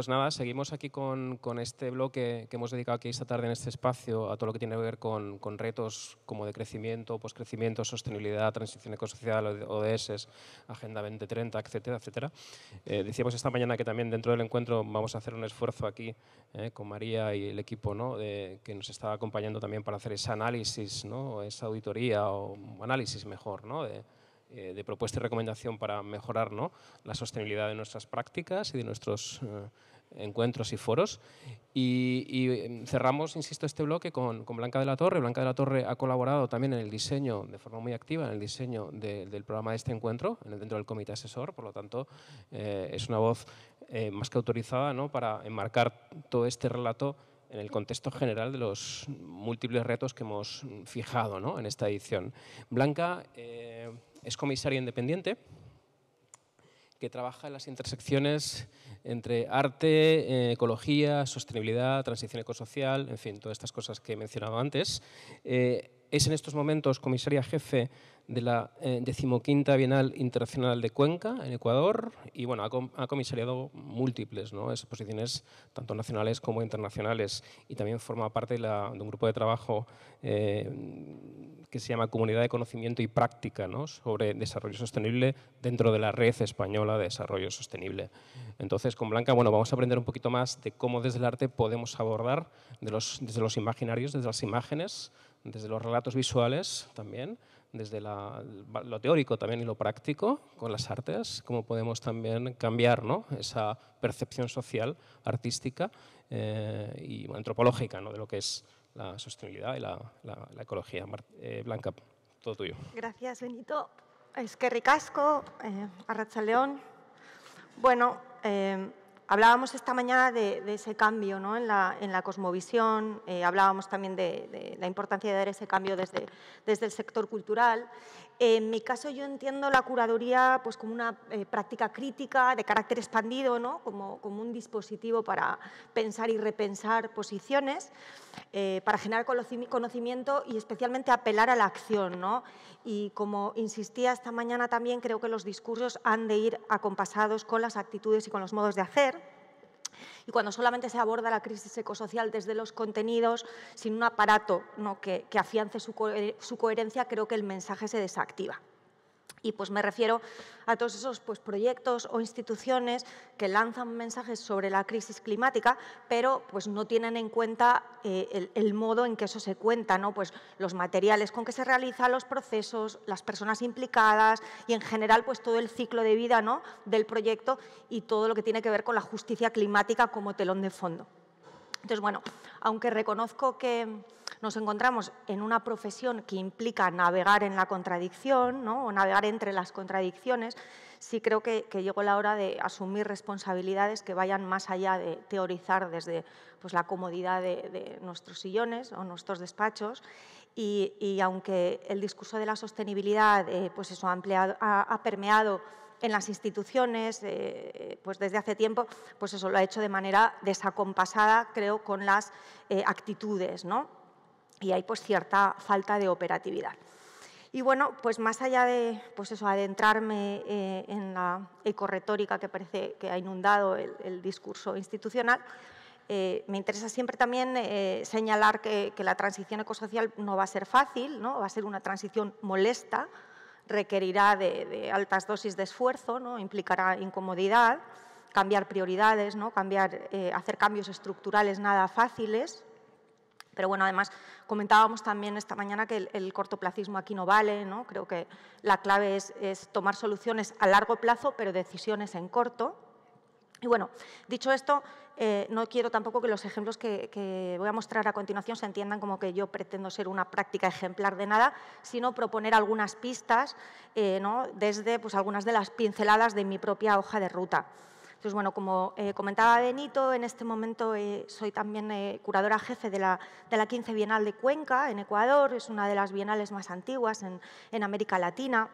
pues nada, seguimos aquí con, con este bloque que hemos dedicado aquí esta tarde en este espacio a todo lo que tiene que ver con, con retos como de crecimiento, poscrecimiento, sostenibilidad, transición ecosocial, ODS, Agenda 2030, etcétera, etcétera. Eh, decíamos esta mañana que también dentro del encuentro vamos a hacer un esfuerzo aquí eh, con María y el equipo ¿no? de, que nos está acompañando también para hacer ese análisis, ¿no? esa auditoría o análisis mejor ¿no? Eh, de, propuesta y recomendación para mejorar ¿no? la sostenibilidad de nuestras prácticas y de nuestros encuentros y foros. Y, em, cerramos, insisto, este bloque con, Blanca de la Torre. Blanca de la Torre ha colaborado también en el diseño, de forma muy activa, en el diseño del programa de este encuentro, dentro del comité asesor, por lo tanto, eh, es una voz eh, más que autorizada ¿no? para enmarcar todo este relato en el contexto general de los múltiples retos que hemos fijado ¿no? en esta edición. Blanca eh, es comisaria independiente, que trabaja en las intersecciones entre arte, eh, ecología, sostenibilidad, transición ecosocial, en fin, todas estas cosas que he mencionaba antes. Eh, es en estos momentos comisaria jefe de la eh, decimoquinta Bienal Internacional de Cuenca, en Ecuador, y bueno, ha, comisariado múltiples exposiciones, tanto nacionales como internacionales, y también forma parte de, un grupo de trabajo eh, que se llama Comunidad de Conocimiento y Práctica sobre Desarrollo Sostenible dentro de la Red Española de Desarrollo Sostenible. Entonces, con Blanca, bueno, vamos a aprender un poquito más de cómo desde el arte podemos abordar desde los imaginarios, desde las imágenes, desde los relatos visuales también, desde lo teórico también y lo práctico con las artes, cómo podemos también cambiar esa percepción social, artística eh, y antropológica de lo que es la sostenibilidad y la, ecología. Eh, Blanca, todo tuyo. Gracias, Benito. Es que ricasco, eh, Arracha León. Bueno, eh, Hablábamos esta mañana de, ese cambio en, la, cosmovisión, eh, hablábamos también de, la importancia de dar ese cambio desde el sector cultural en mi caso yo entiendo la curaduría pues, como una eh, práctica crítica de carácter expandido, ¿no? como, un dispositivo para pensar y repensar posiciones, eh, para generar conocimiento y especialmente apelar a la acción. ¿no? Y como insistía esta mañana también, creo que los discursos han de ir acompasados con las actitudes y con los modos de hacer. Y cuando solamente se aborda la crisis ecosocial desde los contenidos, sin un aparato que, afiance eh, su coherencia, creo que el mensaje se desactiva. Y pues me refiero a todos esos pues, proyectos o instituciones que lanzan mensajes sobre la crisis climática, pero pues, no tienen en cuenta eh, el, modo en que eso se cuenta, pues, los materiales con que se realizan los procesos, las personas implicadas y en general pues, todo el ciclo de vida del proyecto y todo lo que tiene que ver con la justicia climática como telón de fondo. Entonces, bueno, aunque reconozco que nos encontramos en una profesión que implica navegar en la contradicción ¿no? o navegar entre las contradicciones, sí creo que, llegó la hora de asumir responsabilidades que vayan más allá de teorizar desde pues, la comodidad de, nuestros sillones o nuestros despachos. Y, aunque el discurso de la sostenibilidad eh, pues eso, ha permeado en las instituciones, eh, eh, pues desde hace tiempo, pues eso lo ha hecho de manera desacompasada, creo, con las eh, actitudes, ¿no? Y hay pues cierta falta de operatividad. Y bueno, pues más allá de pues eso, adentrarme en la ecorretórica que parece que ha inundado el, discurso institucional, me interesa siempre también señalar que, que, la transición ecosocial no va a ser fácil, ¿no? va a ser una transición molesta, requerirá de, altas dosis de esfuerzo, ¿no? implicará incomodidad, cambiar prioridades, ¿no? Eh, hacer cambios estructurales nada fáciles. Pero bueno, además comentábamos también esta mañana que el, cortoplacismo aquí no vale, ¿no? creo que la clave es tomar soluciones a largo plazo, pero decisiones en corto. Y bueno, dicho esto, eh, no quiero tampoco que los ejemplos que, voy a mostrar a continuación se entiendan como que yo pretendo ser una práctica ejemplar de nada, sino proponer algunas pistas, eh, desde pues, algunas de las pinceladas de mi propia hoja de ruta. Entonces, bueno, como eh, comentaba Benito, en este momento soy también curadora jefe de la, de 15 Bienal de Cuenca, en Ecuador, es una de las bienales más antiguas en, en América Latina.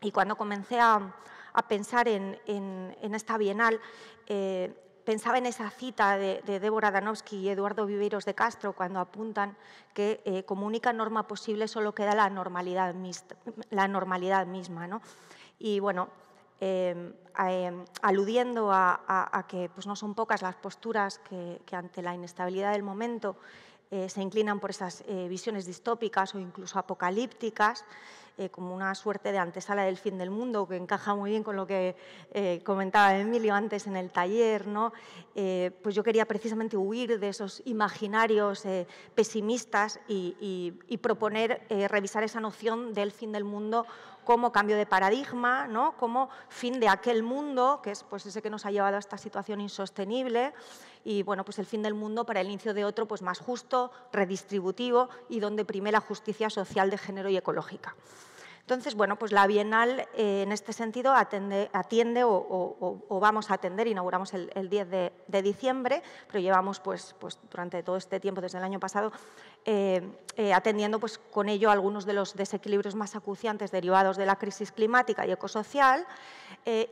Y cuando comencé a, a pensar en, esta Bienal, eh, pensaba en esa cita de, de Débora Danowski y Eduardo Viveiros de Castro cuando apuntan que eh, como única norma posible solo queda la normalidad, la normalidad misma. Y bueno, em, em, aludiendo a, que pues no son pocas las posturas que, ante la inestabilidad del momento eh, se inclinan por esas visiones distópicas o incluso apocalípticas, eh, como una suerte de antesala del fin del mundo, que encaja muy bien con lo que eh, comentaba Emilio antes en el taller. Eh, pues yo quería precisamente huir de esos imaginarios pesimistas y proponer revisar esa noción del fin del mundo como cambio de paradigma, ¿no? como fin de aquel mundo, que es pues, ese que nos ha llevado a esta situación insostenible, y bueno, pues el fin del mundo para el inicio de otro pues, más justo, redistributivo y donde prime la justicia social de género y ecológica. Entonces, bueno, pues la Bienal eh, en este sentido atiende o, vamos a atender, inauguramos el, 10 de, diciembre, pero llevamos pues, pues, durante todo este tiempo, desde el año pasado, eh, eh, atendiendo pues, con ello algunos de los desequilibrios más acuciantes derivados de la crisis climática y ecosocial,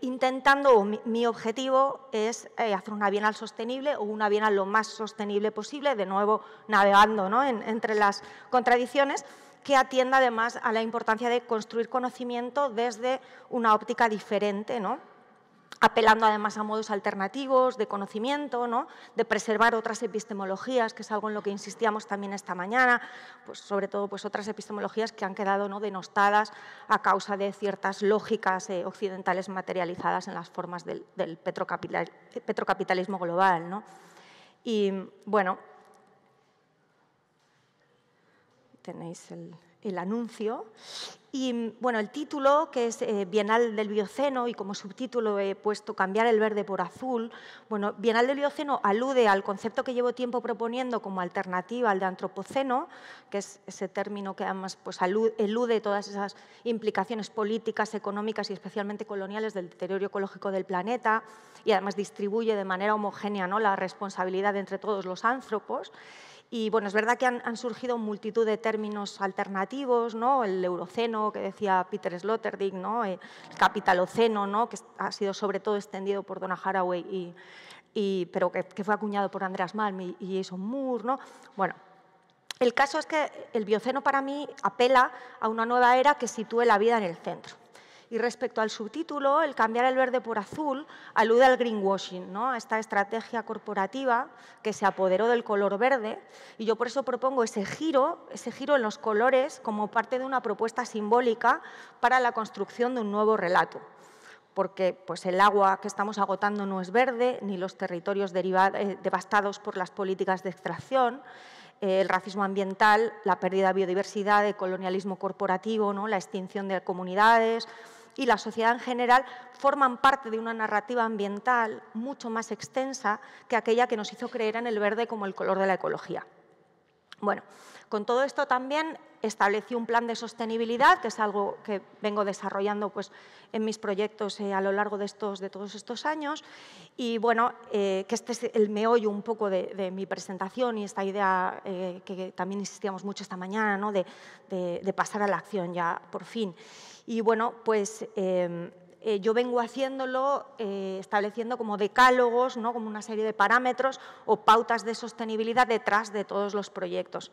intentando, o mi, objetivo es hacer una bienal sostenible o una bienal lo más sostenible posible, de nuevo navegando entre las contradicciones que atienda además a la importancia de construir conocimiento desde una óptica diferente, ¿no? apelando además a modos alternativos de conocimiento, ¿no? de preservar otras epistemologías, que es algo en lo que insistíamos también esta mañana, pues sobre todo pues otras epistemologías que han quedado ¿no? denostadas a causa de ciertas lógicas eh, occidentales materializadas en las formas del, petrocapitalismo global. ¿no? Y bueno, tenéis el, anuncio. Y bueno, el título, que es eh, Bienal del Bioceno, y como subtítulo he puesto Cambiar el verde por azul. Bueno, Bienal del Bioceno alude al concepto que llevo tiempo proponiendo como alternativa al de antropoceno, que es ese término que además pues, elude todas esas implicaciones políticas, económicas y especialmente coloniales del deterioro ecológico del planeta, y además distribuye de manera homogénea ¿no? la responsabilidad entre todos los antropos. Y bueno, es verdad que han, surgido multitud de términos alternativos, ¿no? El euroceno, que decía Peter Sloterdijk, ¿no? Eh, el capitaloceno, ¿no? Que ha sido sobre todo extendido por Donna Haraway, y, pero que, fue acuñado por Andreas Malm y, Jason Moore, ¿no? Bueno, el caso es que el bioceno para mí apela a una nueva era que sitúe la vida en el centro. Y respecto al subtítulo, el cambiar el verde por azul alude al greenwashing, ¿no? a esta estrategia corporativa que se apoderó del color verde. Y yo por eso propongo ese giro, ese giro en los colores como parte de una propuesta simbólica para la construcción de un nuevo relato porque pues, el agua que estamos agotando no es verde, ni los territorios eh, devastados por las políticas de extracción, eh, el racismo ambiental, la pérdida de biodiversidad, el colonialismo corporativo, ¿no? la extinción de comunidades, y la sociedad en general forman parte de una narrativa ambiental mucho más extensa que aquella que nos hizo creer en el verde como el color de la ecología. Bueno, con todo esto también establecí un plan de sostenibilidad, que es algo que vengo desarrollando pues, en mis proyectos eh, a lo largo de, estos, de todos estos años. Y bueno, eh, que este es el meollo un poco de, mi presentación y esta idea eh, que también insistíamos mucho esta mañana, ¿no? de pasar a la acción ya por fin. Y bueno, pues em, eh, yo vengo haciéndolo eh, estableciendo como decálogos, ¿no? como una serie de parámetros o pautas de sostenibilidad detrás de todos los proyectos.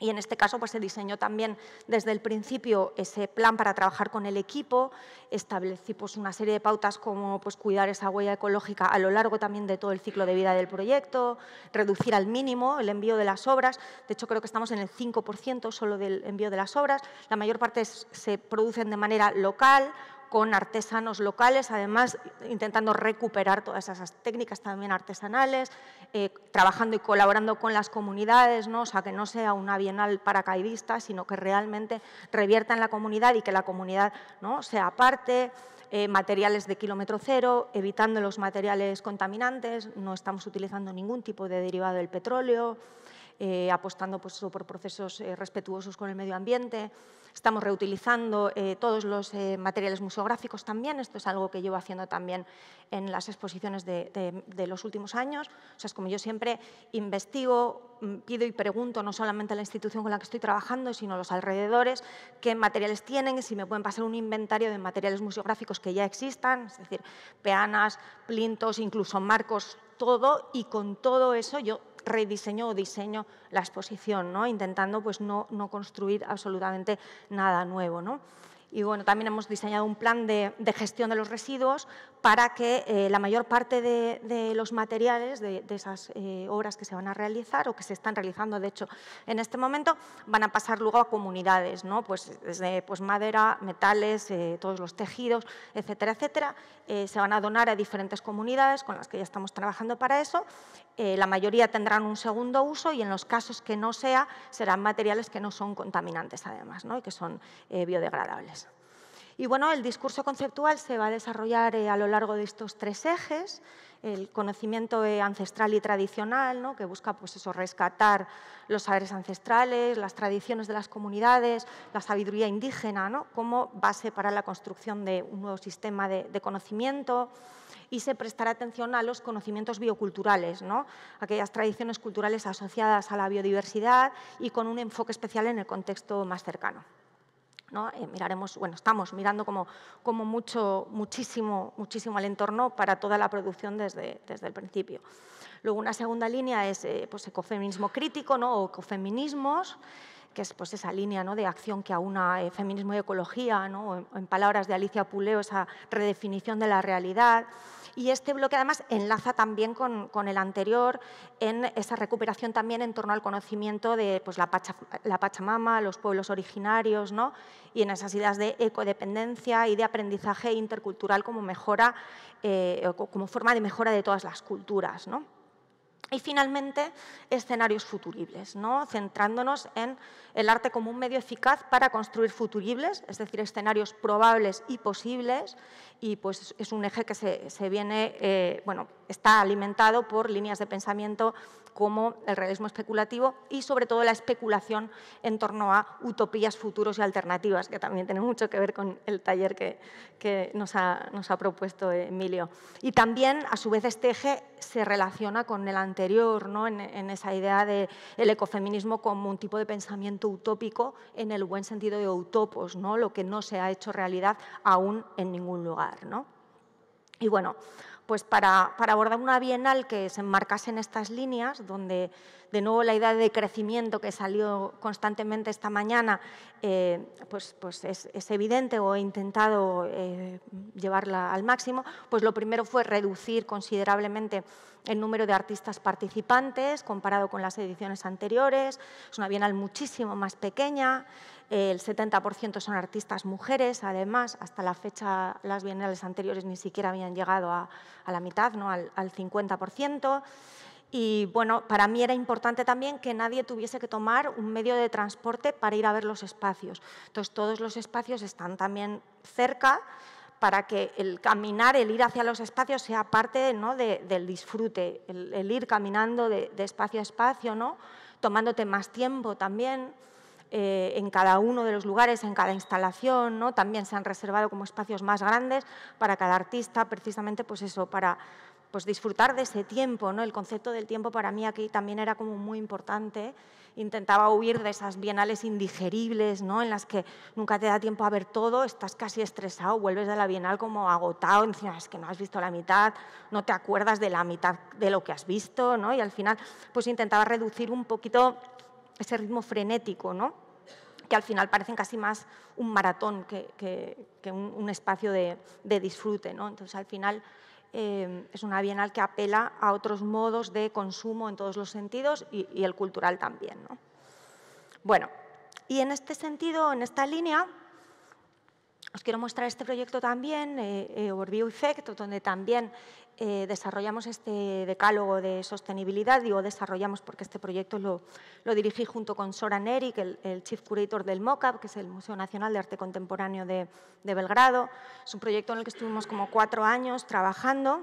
Y en este caso pues, se diseñó también desde el principio ese plan para trabajar con el equipo, establecí pues, una serie de pautas como pues, cuidar esa huella ecológica a lo largo también de todo el ciclo de vida del proyecto, reducir al mínimo el envío de las obras, de hecho creo que estamos en el 5% solo del envío de las obras, la mayor parte se producen de manera local con artesanos locales, además intentando recuperar todas esas técnicas también artesanales, eh, trabajando y colaborando con las comunidades, ¿no? o sea, que no sea una bienal paracaidista, sino que realmente revierta en la comunidad y que la comunidad ¿no? sea parte. Eh, materiales de kilómetro cero, evitando los materiales contaminantes, no estamos utilizando ningún tipo de derivado del petróleo, eh, apostando pues, por procesos respetuosos con el medio ambiente. Estamos reutilizando eh, todos los eh, materiales museográficos también. Esto es algo que llevo haciendo también en las exposiciones de, los últimos años. O sea, es como yo siempre investigo, mm, pido y pregunto no solamente a la institución con la que estoy trabajando, sino a los alrededores, qué materiales tienen, si me pueden pasar un inventario de materiales museográficos que ya existan, es decir, peanas, plintos, incluso marcos, todo, y con todo eso yo rediseño o diseño la exposición, ¿no? intentando pues, no, no construir absolutamente nada nuevo. ¿no? Y bueno, también hemos diseñado un plan de, gestión de los residuos para que eh, la mayor parte de, los materiales de, esas eh, obras que se van a realizar o que se están realizando, de hecho, en este momento, van a pasar luego a comunidades, ¿no? pues desde pues, madera, metales, eh, todos los tejidos, etcétera, etcétera. se van a donar a diferentes comunidades con las que ya estamos trabajando para eso. la mayoría tendrán un segundo uso y en los casos que no sea, serán materiales que no son contaminantes además ¿no? y que son biodegradables. Y bueno, el discurso conceptual se va a desarrollar eh, a lo largo de estos tres ejes, el conocimiento eh, ancestral y tradicional, ¿no? que busca pues eso, rescatar los saberes ancestrales, las tradiciones de las comunidades, la sabiduría indígena como base para la construcción de un nuevo sistema de, conocimiento y se prestará atención a los conocimientos bioculturales, aquellas tradiciones culturales asociadas a la biodiversidad y con un enfoque especial en el contexto más cercano. Eh, miraremos, estamos mirando como, mucho, muchísimo, muchísimo al entorno para toda la producción desde, el principio. Luego una segunda línea es eh, pues, ecofeminismo crítico ¿no? o ecofeminismos que es pues, esa línea ¿no? de acción que aúna eh, feminismo y ecología, en, palabras de Alicia Puleo, esa redefinición de la realidad. Y este bloque además enlaza también con, el anterior en esa recuperación también en torno al conocimiento de pues, la, Pachamama, los pueblos originarios y en esas ideas de ecodependencia y de aprendizaje intercultural como, mejora, eh, como forma de mejora de todas las culturas. ¿no? Y finalmente, escenarios futuribles, ¿no? centrándonos en el arte como un medio eficaz para construir futuribles, es decir, escenarios probables y posibles, y pues es un eje que se, viene, eh, bueno, está alimentado por líneas de pensamiento como el realismo especulativo y sobre todo la especulación en torno a utopías, futuros y alternativas, que también tiene mucho que ver con el taller que, nos, ha, nos, ha, propuesto Emilio. Y también, a su vez, este eje se relaciona con el anterior, ¿no? en, esa idea del ecofeminismo como un tipo de pensamiento utópico en el buen sentido de utopos, ¿no? lo que no se ha hecho realidad aún en ningún lugar. ¿no? Y bueno, pues para, abordar una bienal que se enmarcase en estas líneas, donde de nuevo la idea de crecimiento que salió constantemente esta mañana, eh, pues, pues es, evidente o he intentado eh, llevarla al máximo, pues lo primero fue reducir considerablemente el número de artistas participantes comparado con las ediciones anteriores, es una bienal muchísimo más pequeña, el 70% son artistas mujeres, además, hasta la fecha las bienales anteriores ni siquiera habían llegado a, la mitad, ¿no? al, 50%. Y bueno, para mí era importante también que nadie tuviese que tomar un medio de transporte para ir a ver los espacios. Entonces, todos los espacios están también cerca para que el caminar, el ir hacia los espacios sea parte ¿no? del disfrute, el, ir caminando de, de, espacio a espacio, ¿no? tomándote más tiempo también. Eh, en cada uno de los lugares, en cada instalación, ¿no? También se han reservado como espacios más grandes para cada artista, precisamente pues eso, para pues disfrutar de ese tiempo, ¿no? El concepto del tiempo para mí aquí también era como muy importante. Intentaba huir de esas bienales indigeribles, ¿no? En las que nunca te da tiempo a ver todo, estás casi estresado, vuelves de la bienal como agotado, encima es que no has visto la mitad, no te acuerdas de la mitad de lo que has visto, ¿no? Y al final, pues intentaba reducir un poquito ese ritmo frenético, ¿no? que al final parecen casi más un maratón que, un, espacio de, disfrute. ¿no? Entonces, al final eh, es una bienal que apela a otros modos de consumo en todos los sentidos y, el cultural también. ¿no? Bueno, y en este sentido, en esta línea, os quiero mostrar este proyecto también, eh, eh Overview Effect, donde también eh, desarrollamos este decálogo de sostenibilidad, digo desarrollamos porque este proyecto lo, dirigí junto con Sora Eric, el, Chief Curator del MOCAP, que es el Museo Nacional de Arte Contemporáneo de, Belgrado. Es un proyecto en el que estuvimos como cuatro años trabajando,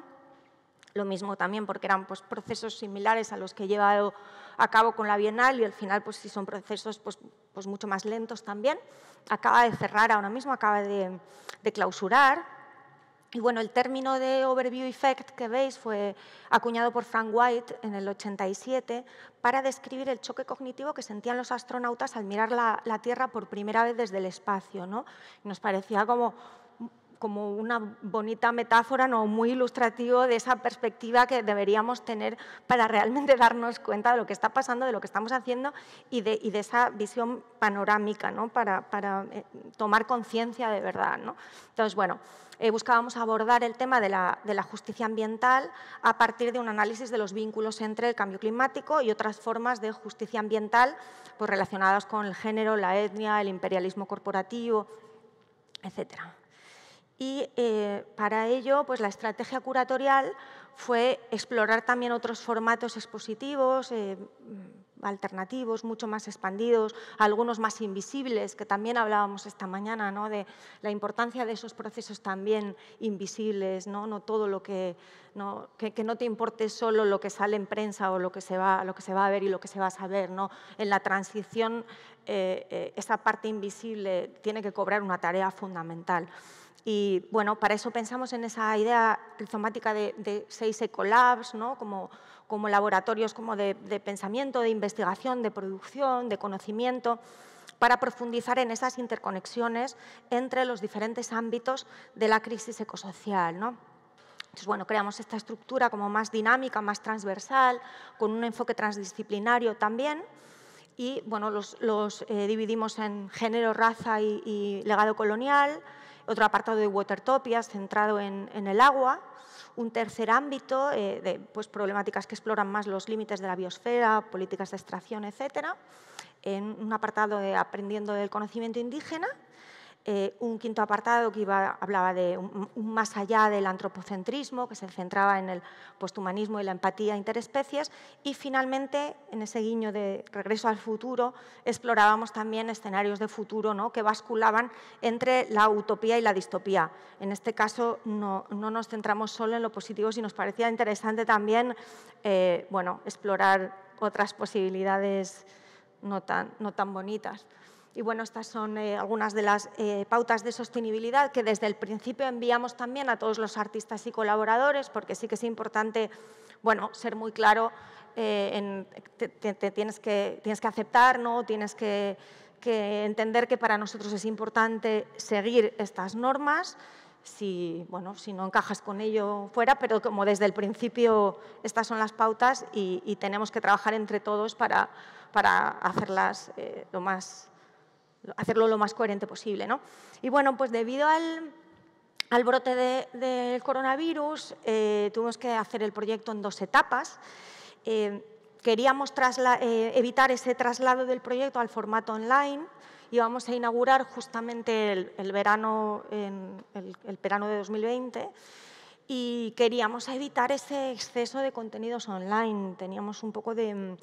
lo mismo también porque eran pues, procesos similares a los que he llevado a cabo con la Bienal y al final pues si son procesos pues, pues, mucho más lentos también. Acaba de cerrar ahora mismo, acaba de clausurar y bueno, el término de overview effect que veis fue acuñado por Frank White en el 87 para describir el choque cognitivo que sentían los astronautas al mirar la, Tierra por primera vez desde el espacio. ¿no? Nos parecía como como una bonita metáfora, no muy ilustrativo de esa perspectiva que deberíamos tener para realmente darnos cuenta de lo que está pasando, de lo que estamos haciendo y de, esa visión panorámica, ¿no? para, eh, tomar conciencia de verdad. ¿no? Entonces, bueno, eh, buscábamos abordar el tema de la, de la, justicia ambiental a partir de un análisis de los vínculos entre el cambio climático y otras formas de justicia ambiental pues, relacionadas con el género, la etnia, el imperialismo corporativo, etcétera. Y eh, para ello, pues la estrategia curatorial fue explorar también otros formatos expositivos, eh, alternativos, mucho más expandidos, algunos más invisibles, que también hablábamos esta mañana, ¿no? de la importancia de esos procesos también invisibles, no, no todo lo que no, que, no te importe solo lo que sale en prensa o lo que se va, lo que se va a ver y lo que se va a saber. ¿no? En la transición, eh, esa parte invisible tiene que cobrar una tarea fundamental. Y bueno, para eso pensamos en esa idea rizomática de, seis Ecolabs, ¿no? como, como laboratorios como de, pensamiento, de investigación, de producción, de conocimiento, para profundizar en esas interconexiones entre los diferentes ámbitos de la crisis ecosocial. ¿no? Entonces, bueno, creamos esta estructura como más dinámica, más transversal, con un enfoque transdisciplinario también y bueno, los, eh, dividimos en género, raza y legado colonial, otro apartado de Watertopias centrado en, el agua, un tercer ámbito eh, de pues, problemáticas que exploran más los límites de la biosfera, políticas de extracción, etcétera, en un apartado de Aprendiendo del conocimiento indígena eh, un quinto apartado que hablaba de un, más allá del antropocentrismo, que se centraba en el posthumanismo y la empatía interespecies, y finalmente, en ese guiño de regreso al futuro, explorábamos también escenarios de futuro ¿no? que basculaban entre la utopía y la distopía. En este caso, no, nos centramos solo en lo positivo, sino nos parecía interesante también eh, explorar otras posibilidades no tan bonitas. Y bueno, estas son eh, algunas de las eh, pautas de sostenibilidad que desde el principio enviamos también a todos los artistas y colaboradores, porque sí que es importante bueno, ser muy claro, eh, en, te, tienes, que, tienes que aceptar, ¿no? tienes que, entender que para nosotros es importante seguir estas normas. Si, bueno, si no encajas con ello fuera, pero como desde el principio estas son las pautas y, tenemos que trabajar entre todos para, para hacerlas lo más hacerlo lo más coherente posible. ¿no? Y bueno, pues debido al, brote del coronavirus, eh, tuvimos que hacer el proyecto en dos etapas. Eh, queríamos eh, evitar ese traslado del proyecto al formato online y vamos a inaugurar justamente el, verano, el verano de 2020 y queríamos evitar ese exceso de contenidos online. Teníamos un poco mm,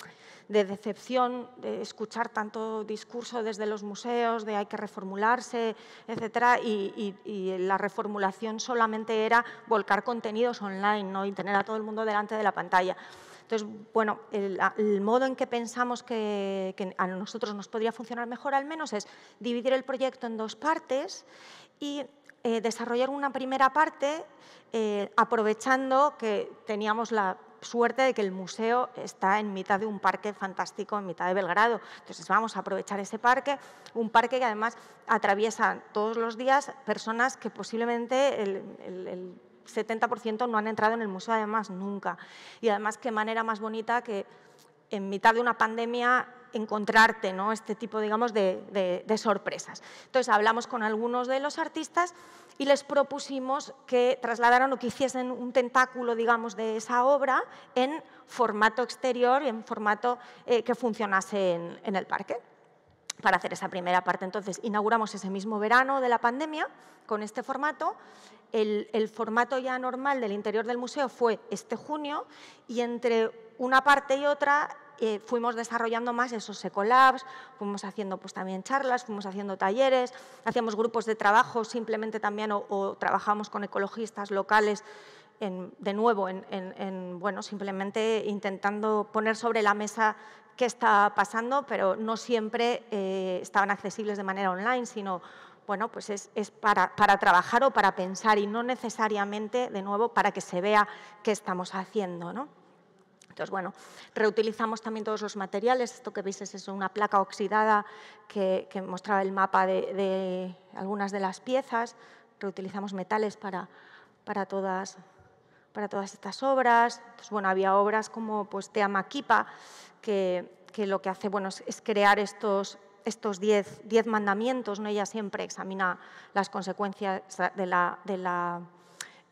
de, decepción de escuchar tanto discurso desde los museos de hay que reformularse, etcétera, y, la reformulación solamente era volcar contenidos online ¿no? y tener a todo el mundo delante de la pantalla. Entonces, bueno, el, modo en que pensamos que, que a nosotros nos podría funcionar mejor al menos es dividir el proyecto en dos partes y eh, desarrollar una primera parte eh, aprovechando que teníamos la suerte de que el museo está en mitad de un parque fantástico, en mitad de Belgrado. Entonces vamos a aprovechar ese parque, un parque que además atraviesa todos los días personas que posiblemente el 70% no han entrado en el museo además nunca. Y además qué manera más bonita que en mitad de una pandemia encontrarte ¿no? este tipo digamos, de, sorpresas. Entonces hablamos con algunos de los artistas y les propusimos que trasladaran o que hiciesen un tentáculo digamos, de esa obra en formato exterior y en formato eh, que funcionase en, el parque para hacer esa primera parte. Entonces, inauguramos ese mismo verano de la pandemia con este formato. el, formato ya normal del interior del museo fue este junio y entre una parte y otra eh, fuimos desarrollando más esos ecolabs, fuimos haciendo pues, también charlas, fuimos haciendo talleres, hacíamos grupos de trabajo simplemente también o, trabajamos con ecologistas locales de nuevo, bueno, simplemente intentando poner sobre la mesa qué está pasando, pero no siempre eh, estaban accesibles de manera online, sino bueno, pues es, para, para, trabajar o para pensar y no necesariamente, de nuevo, para que se vea qué estamos haciendo. ¿no? Entonces, bueno, reutilizamos también todos los materiales. Esto que veis es una placa oxidada que, mostraba el mapa de, algunas de las piezas. Reutilizamos metales para, para, todas, para todas estas obras. bueno, había obras como pues, Maquipa, que, que lo que hace bueno, es crear estos, estos diez, mandamientos, ¿no? ella siempre examina las consecuencias de la, de la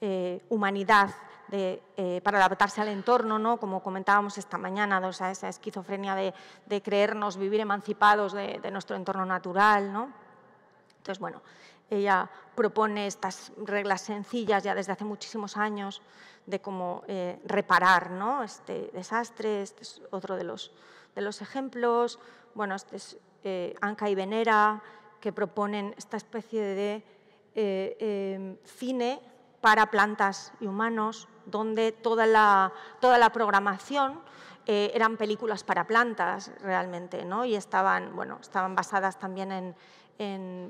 eh, humanidad eh, para adaptarse al entorno, ¿no? como comentábamos esta mañana, esa esquizofrenia de, creernos vivir emancipados de, nuestro entorno natural. ¿no? Entonces, bueno, ella propone estas reglas sencillas ya desde hace muchísimos años de cómo eh, reparar ¿no? este desastre. Este es otro de los, de los ejemplos. Bueno, este eh, Anca y Venera, que proponen esta especie de em, cine para plantas y humanos, donde toda la, toda la programación eh, eran películas para plantas realmente, ¿no? y estaban, bueno, estaban basadas también en,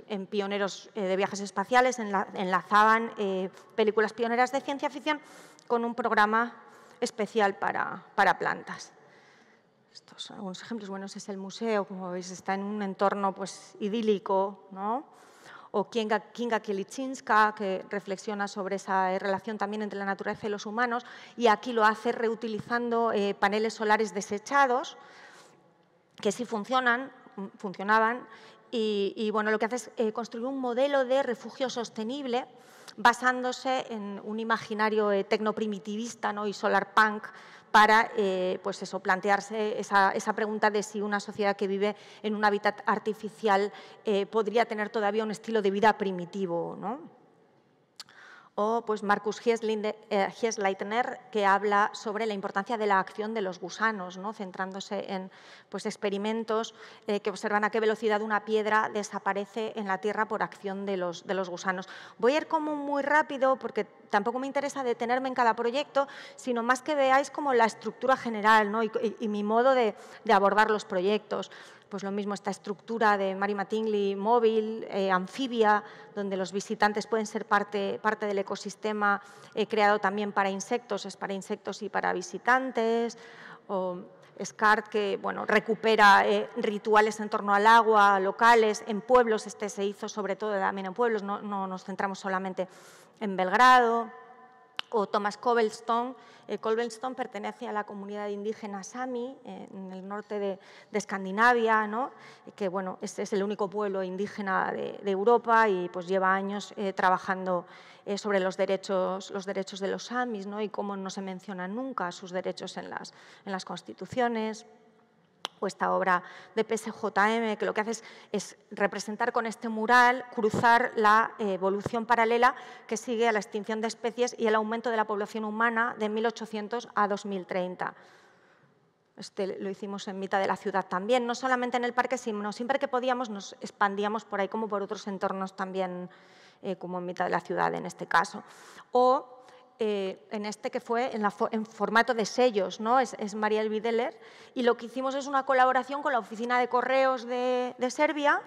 en, pioneros eh, de viajes espaciales, enlazaban eh, películas pioneras de ciencia ficción con un programa especial para, para plantas. Estos algunos ejemplos, bueno, es el museo, como veis, está en un entorno pues, idílico, ¿no? o Kinga, Kielichinska que reflexiona sobre esa eh, relación también entre la naturaleza y los humanos, y aquí lo hace reutilizando eh, paneles solares desechados, que sí funcionan, mm, funcionaban, y, bueno, lo que hace es eh, construir un modelo de refugio sostenible basándose en un imaginario tecnoprimitivista ¿no? y solar punk para eh, pues eso, plantearse esa, esa, pregunta de si una sociedad que vive en un hábitat artificial eh, podría tener todavía un estilo de vida primitivo. ¿no? o pues Marcus Hiesleitner, eh, que habla sobre la importancia de la acción de los gusanos, ¿no? centrándose en pues, experimentos eh, que observan a qué velocidad una piedra desaparece en la Tierra por acción de los, de los gusanos. Voy a ir como muy rápido, porque tampoco me interesa detenerme en cada proyecto, sino más que veáis como la estructura general ¿no? y, mi modo de abordar los proyectos pues lo mismo esta estructura de Mari Mattingly móvil, eh, anfibia, donde los visitantes pueden ser parte, parte del ecosistema eh, creado también para insectos, es para insectos y para visitantes, o SCART que bueno, recupera eh, rituales en torno al agua, locales, en pueblos, este se hizo sobre todo también en pueblos, no nos centramos solamente en Belgrado o Thomas eh, Cobblestone. pertenece a la comunidad indígena Sami, eh, en el norte de, Escandinavia, que bueno, este es el único pueblo indígena de, Europa y pues lleva años eh, trabajando sobre los derechos, los derechos de los Samis ¿no? y cómo no se mencionan nunca sus derechos en las constituciones o esta obra de PSJM, que lo que hace es, representar con este mural, cruzar la eh, evolución paralela que sigue a la extinción de especies y el aumento de la población humana de 1800 a 2030. Este lo hicimos en mitad de la ciudad también, no solamente en el parque, sino siempre que podíamos nos expandíamos por ahí como por otros entornos también, eh, como en mitad de la ciudad en este caso. O eh, en este que fue en, formato de sellos, ¿no? Es, es María Elvideler. Y lo que hicimos es una colaboración con la oficina de correos de Serbia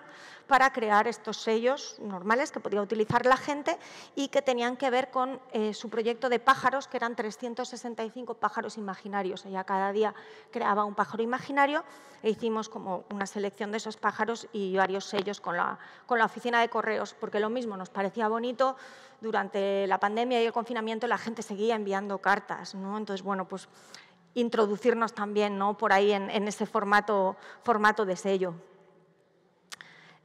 para crear estos sellos normales que podía utilizar la gente y que tenían que ver con eh, su proyecto de pájaros, que eran 365 pájaros imaginarios. Ella cada día creaba un pájaro imaginario e hicimos como una selección de esos pájaros y varios sellos con la, oficina de correos, porque lo mismo nos parecía bonito durante la pandemia y el confinamiento la gente seguía enviando cartas, ¿no? Entonces, bueno, pues introducirnos también ¿no? por ahí en, ese formato, formato de sello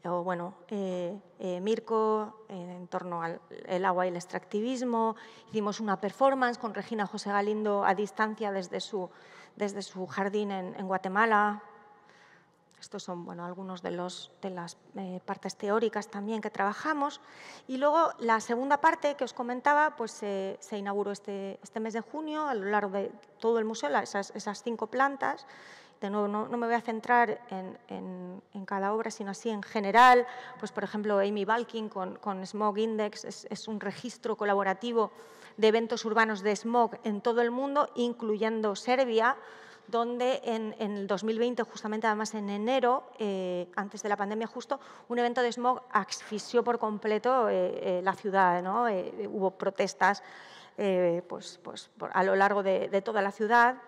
o bueno, eh, eh, Mirko en torno al agua y el extractivismo. Hicimos una performance con Regina José Galindo a distancia desde su, desde su jardín en, Guatemala. Estos son bueno, algunos de, los, de las eh, partes teóricas también que trabajamos. Y luego la segunda parte que os comentaba pues, se inauguró este, este mes de junio a lo largo de todo el museo, esas, esas cinco plantas de este, nuevo, no, me voy a centrar en, cada obra, sino así en general. Pues, por ejemplo, Amy Balkin con, Smog Index es, un registro colaborativo de eventos urbanos de smog en todo el mundo, incluyendo Serbia, donde en, el 2020, justamente además en enero, eh, antes de la pandemia justo, un evento de smog asfixió por completo eh, eh, la ciudad. ¿no? hubo protestas pues, pues, a lo largo de toda la ciudad.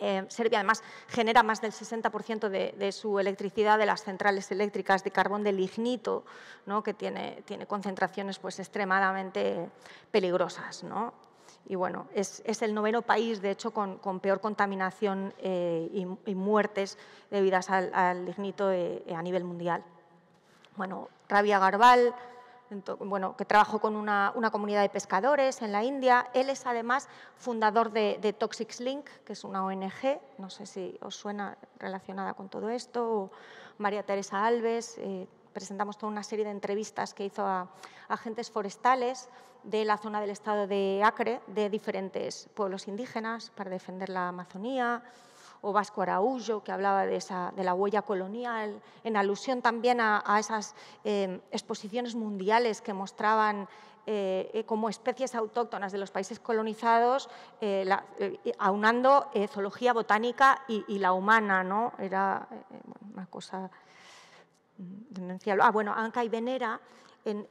Eh, Serbia, además, genera más del 60% de, su electricidad de las centrales eléctricas de carbón de lignito, que tiene, concentraciones pues, extremadamente peligrosas. Y bueno, es, el noveno país, de hecho, con, peor contaminación eh, y, muertes debidas al, lignito eh, a nivel mundial. Bueno, Rabia Garbal, bueno, que trabajó con una, comunidad de pescadores en la India. Él es además fundador de, Toxics Link, que es una ONG, no sé si os suena relacionada con todo esto, o María Teresa Alves. Eh, presentamos toda una serie de entrevistas que hizo a, a agentes forestales de la zona del estado de Acre, de diferentes pueblos indígenas, para defender la Amazonía, o Vasco Araújo, que hablaba de, esa, de la huella colonial, en alusión también a, esas em, exposiciones mundiales que mostraban eh, eh, como especies autóctonas de los países colonizados, eh, aunando zoología botánica y, la humana, ¿no? Era una cosa mm, Ah, bueno, Anca y Venera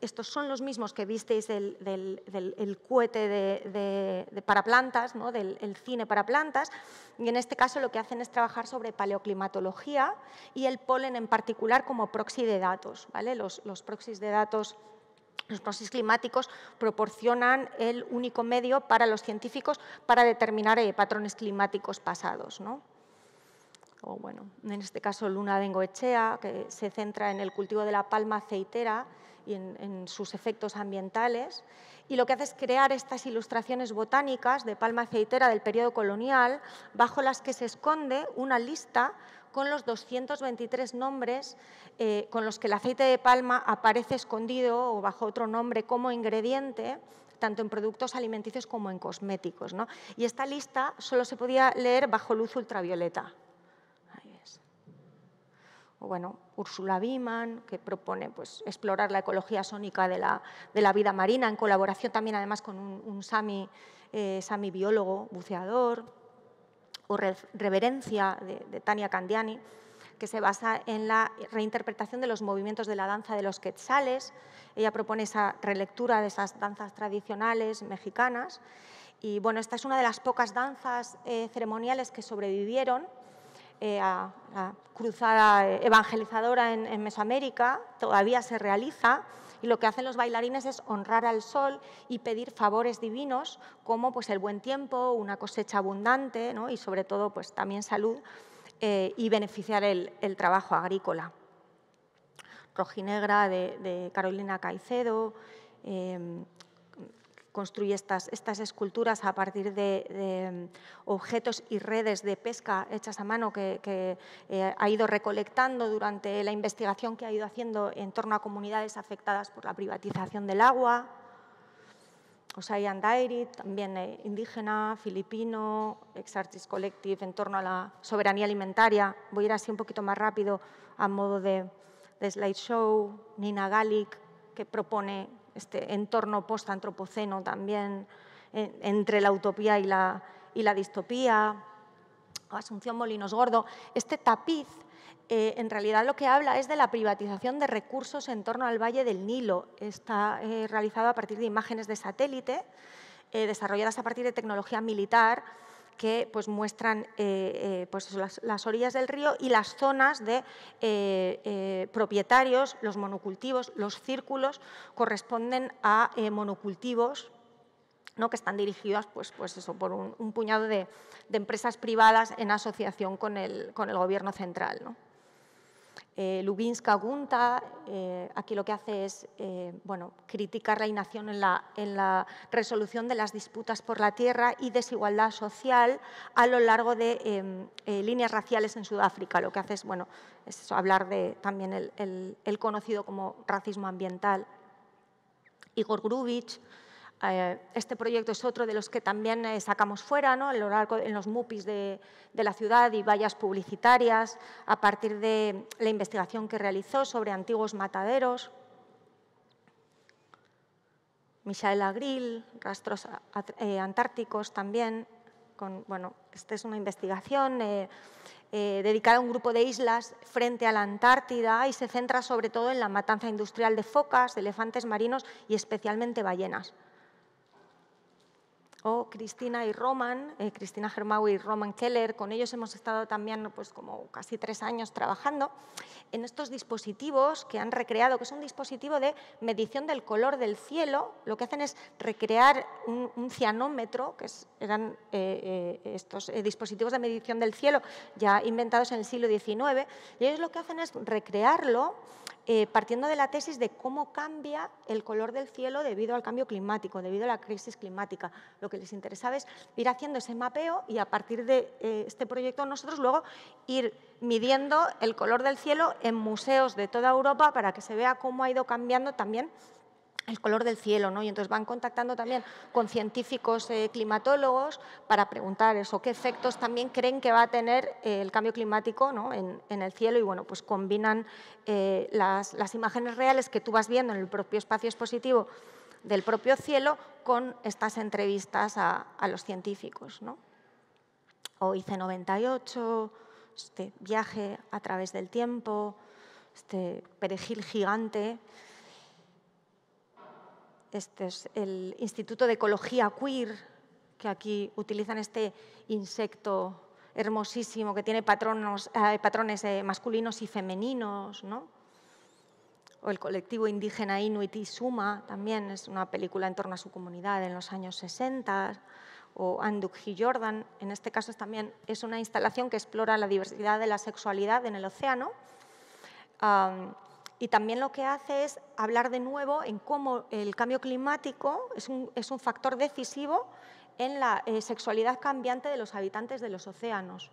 estos son los mismos que visteis del, del, cohete de, para plantas, del cine para plantas, y en este caso lo que hacen es trabajar sobre paleoclimatología y el polen en particular como proxy de datos. Los, los proxies de datos... Los climáticos proporcionan el único medio para los científicos para determinar eh, patrones climáticos pasados. en este caso Luna Engoechea, que se centra en el cultivo de la palma aceitera y en, sus efectos ambientales. Y lo que hace es crear estas ilustraciones botánicas de palma aceitera del periodo colonial, bajo las que se esconde una lista con los 223 nombres eh, con los que el aceite de palma aparece escondido o bajo otro nombre como ingrediente, tanto en productos alimenticios como en cosméticos. Y esta lista solo se podía leer bajo luz ultravioleta o bueno, Úrsula Biman, que propone pues, explorar la ecología sónica de la, vida marina, en colaboración también además con un, eh, sami, biólogo, buceador, o Reverencia de, Tania Candiani, que se basa en la reinterpretación de los movimientos de la danza de los quetzales. Ella propone esa relectura de esas danzas tradicionales mexicanas. Y bueno, esta es una de las pocas danzas eh, ceremoniales que sobrevivieron eh, a, a cruzada eh, evangelizadora en, Mesoamérica, todavía se realiza, y lo que hacen los bailarines es honrar al sol y pedir favores divinos, como pues, el buen tiempo, una cosecha abundante y sobre todo pues, también salud, eh, y beneficiar el, trabajo agrícola. Rojinegra de, Carolina Caicedo, eh, construye estas, estas esculturas a partir de, mm, objetos y redes de pesca hechas a mano que, eh, ha ido recolectando durante la investigación que ha ido haciendo en torno a comunidades afectadas por la privatización del agua. Osei Andairit, también eh, indígena, filipino, Exarchis Collective, en torno a la soberanía alimentaria. Voy a ir así un poquito más rápido a modo de, de slideshow. Nina Galic que propone este entorno post-antropoceno también entre la utopía y la, distopía, Asunción Molinos Gordo, este tapiz eh, en realidad lo que habla es de la privatización de recursos en torno al Valle del Nilo. Está eh, realizado a partir de imágenes de satélite, eh, desarrolladas a partir de tecnología militar que pues, muestran eh, eh, pues, las, orillas del río y las zonas de eh, propietarios, los monocultivos, los círculos corresponden a monocultivos ¿no? que están dirigidos pues, pues eso, por un, puñado de, empresas privadas en asociación con el, con el gobierno central. ¿no? Eh, lubinska Gunta, eh, aquí lo que hace es eh, bueno, criticar la inacción en la, resolución de las disputas por la tierra y desigualdad social a lo largo de em, líneas raciales en Sudáfrica. Lo que hace es, bueno, hablar de también el, conocido como racismo ambiental. Igor Grubich, eh, este proyecto es otro de los que también eh, sacamos fuera, en los MUPIs de, la ciudad y vallas publicitarias, a partir de la investigación que realizó sobre antiguos mataderos. Michael Agril, rastros eh, antárticos también. bueno, esta es una investigación dedicada a un grupo de islas frente a la Antártida y se centra sobre todo en la matanza industrial de focas, elefantes marinos y especialmente ballenas o Cristina y Roman, eh, Cristina Germau y Roman Keller, con ellos hemos estado también pues, como casi tres años trabajando en estos dispositivos que han recreado, que es un dispositivo de medición del color del cielo, lo que hacen es recrear un, cianómetro, que eran eh, eh, estos dispositivos de medición del cielo ya inventados en el siglo XIX, y ellos lo que hacen es recrearlo eh, partiendo de la tesis de cómo cambia el color del cielo debido al cambio climático, debido a la crisis climática. Lo que les interesaba es ir haciendo ese mapeo y a partir de eh, este proyecto nosotros luego ir midiendo el color del cielo en museos de toda Europa para que se vea cómo ha ido cambiando también el color del cielo, ¿no? Y entonces van contactando también con científicos eh, climatólogos para preguntar eso, qué efectos también creen que va a tener eh, el cambio climático en, el cielo y bueno, pues combinan eh, las, imágenes reales que tú vas viendo en el propio espacio expositivo del propio cielo con estas entrevistas a, los científicos, O IC98, este viaje a través del tiempo, este perejil gigante, este es el Instituto de Ecología Queer, que aquí utilizan este insecto hermosísimo que tiene eh, patrones eh, masculinos y femeninos, O el colectivo indígena Inuit y Suma, también es una película en torno a su comunidad en los años 60, o Anduk y Jordan, en este caso es también es una instalación que explora la diversidad de la sexualidad en el océano. Y también lo que hace es hablar de nuevo en cómo el cambio climático es un, factor decisivo en la eh, sexualidad cambiante de los habitantes de los océanos.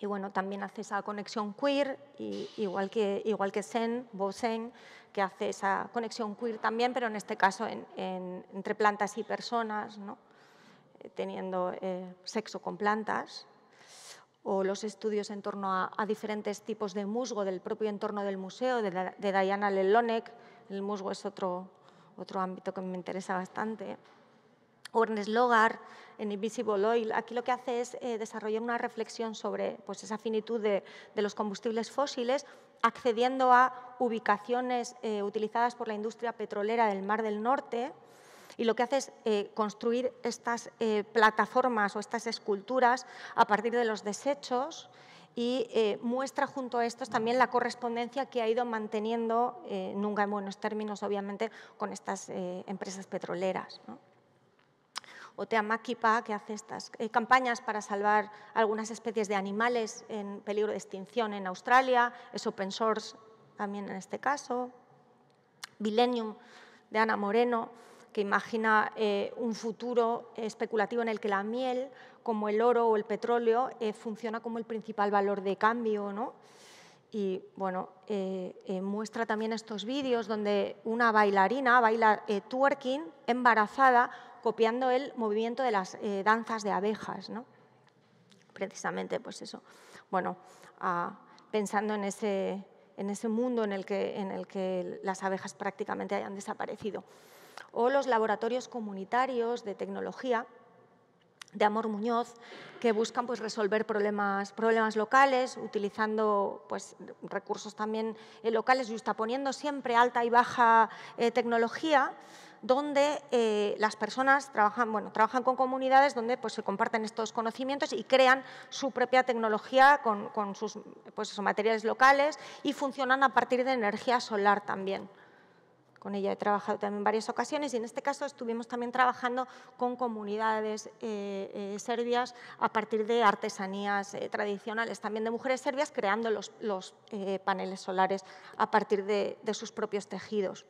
Y bueno, también hace esa conexión queer, igual, que, igual que Sen, que hace esa conexión queer también, pero en este caso entre plantas y personas, eh, teniendo eh, sexo con plantas o los estudios en torno a, diferentes tipos de musgo del propio entorno del museo, de, Diana Lelonek, el musgo es otro, ámbito que me interesa bastante, o Ernest Logar en Invisible Oil. Aquí lo que hace es eh, desarrollar una reflexión sobre pues, esa finitud de, los combustibles fósiles, accediendo a ubicaciones eh, utilizadas por la industria petrolera del Mar del Norte, y lo que hace es eh, construir estas eh, plataformas o estas esculturas a partir de los desechos y eh, muestra junto a estos también la correspondencia que ha ido manteniendo, nunca en buenos términos obviamente, con estas empresas petroleras. ¿no? Otea Makipa, que hace estas campañas para salvar algunas especies de animales en peligro de extinción en Australia, es open source también en este caso. Millennium, de Ana Moreno que imagina eh, un futuro especulativo en el que la miel, como el oro o el petróleo, eh, funciona como el principal valor de cambio. ¿no? Y bueno, eh, muestra también estos vídeos donde una bailarina baila twerking embarazada copiando el movimiento de las danzas de abejas. ¿no? Precisamente, pues eso. Bueno, ah, pensando en ese, en ese mundo en el, que, en el que las abejas prácticamente hayan desaparecido o los laboratorios comunitarios de tecnología de Amor Muñoz, que buscan pues, resolver problemas, locales, utilizando pues, recursos también eh, y está poniendo siempre alta y baja eh, tecnología, donde eh, las personas trabajan, con comunidades donde pues, se comparten estos conocimientos y crean su propia tecnología con, sus, sus materiales locales y funcionan a partir de energía solar también. Con ella he trabajado también en varias ocasiones y en este caso estuvimos también trabajando con comunidades eh, eh, serbias a partir de artesanías eh, tradicionales, también de mujeres serbias, creando los, paneles solares a partir de, sus propios tejidos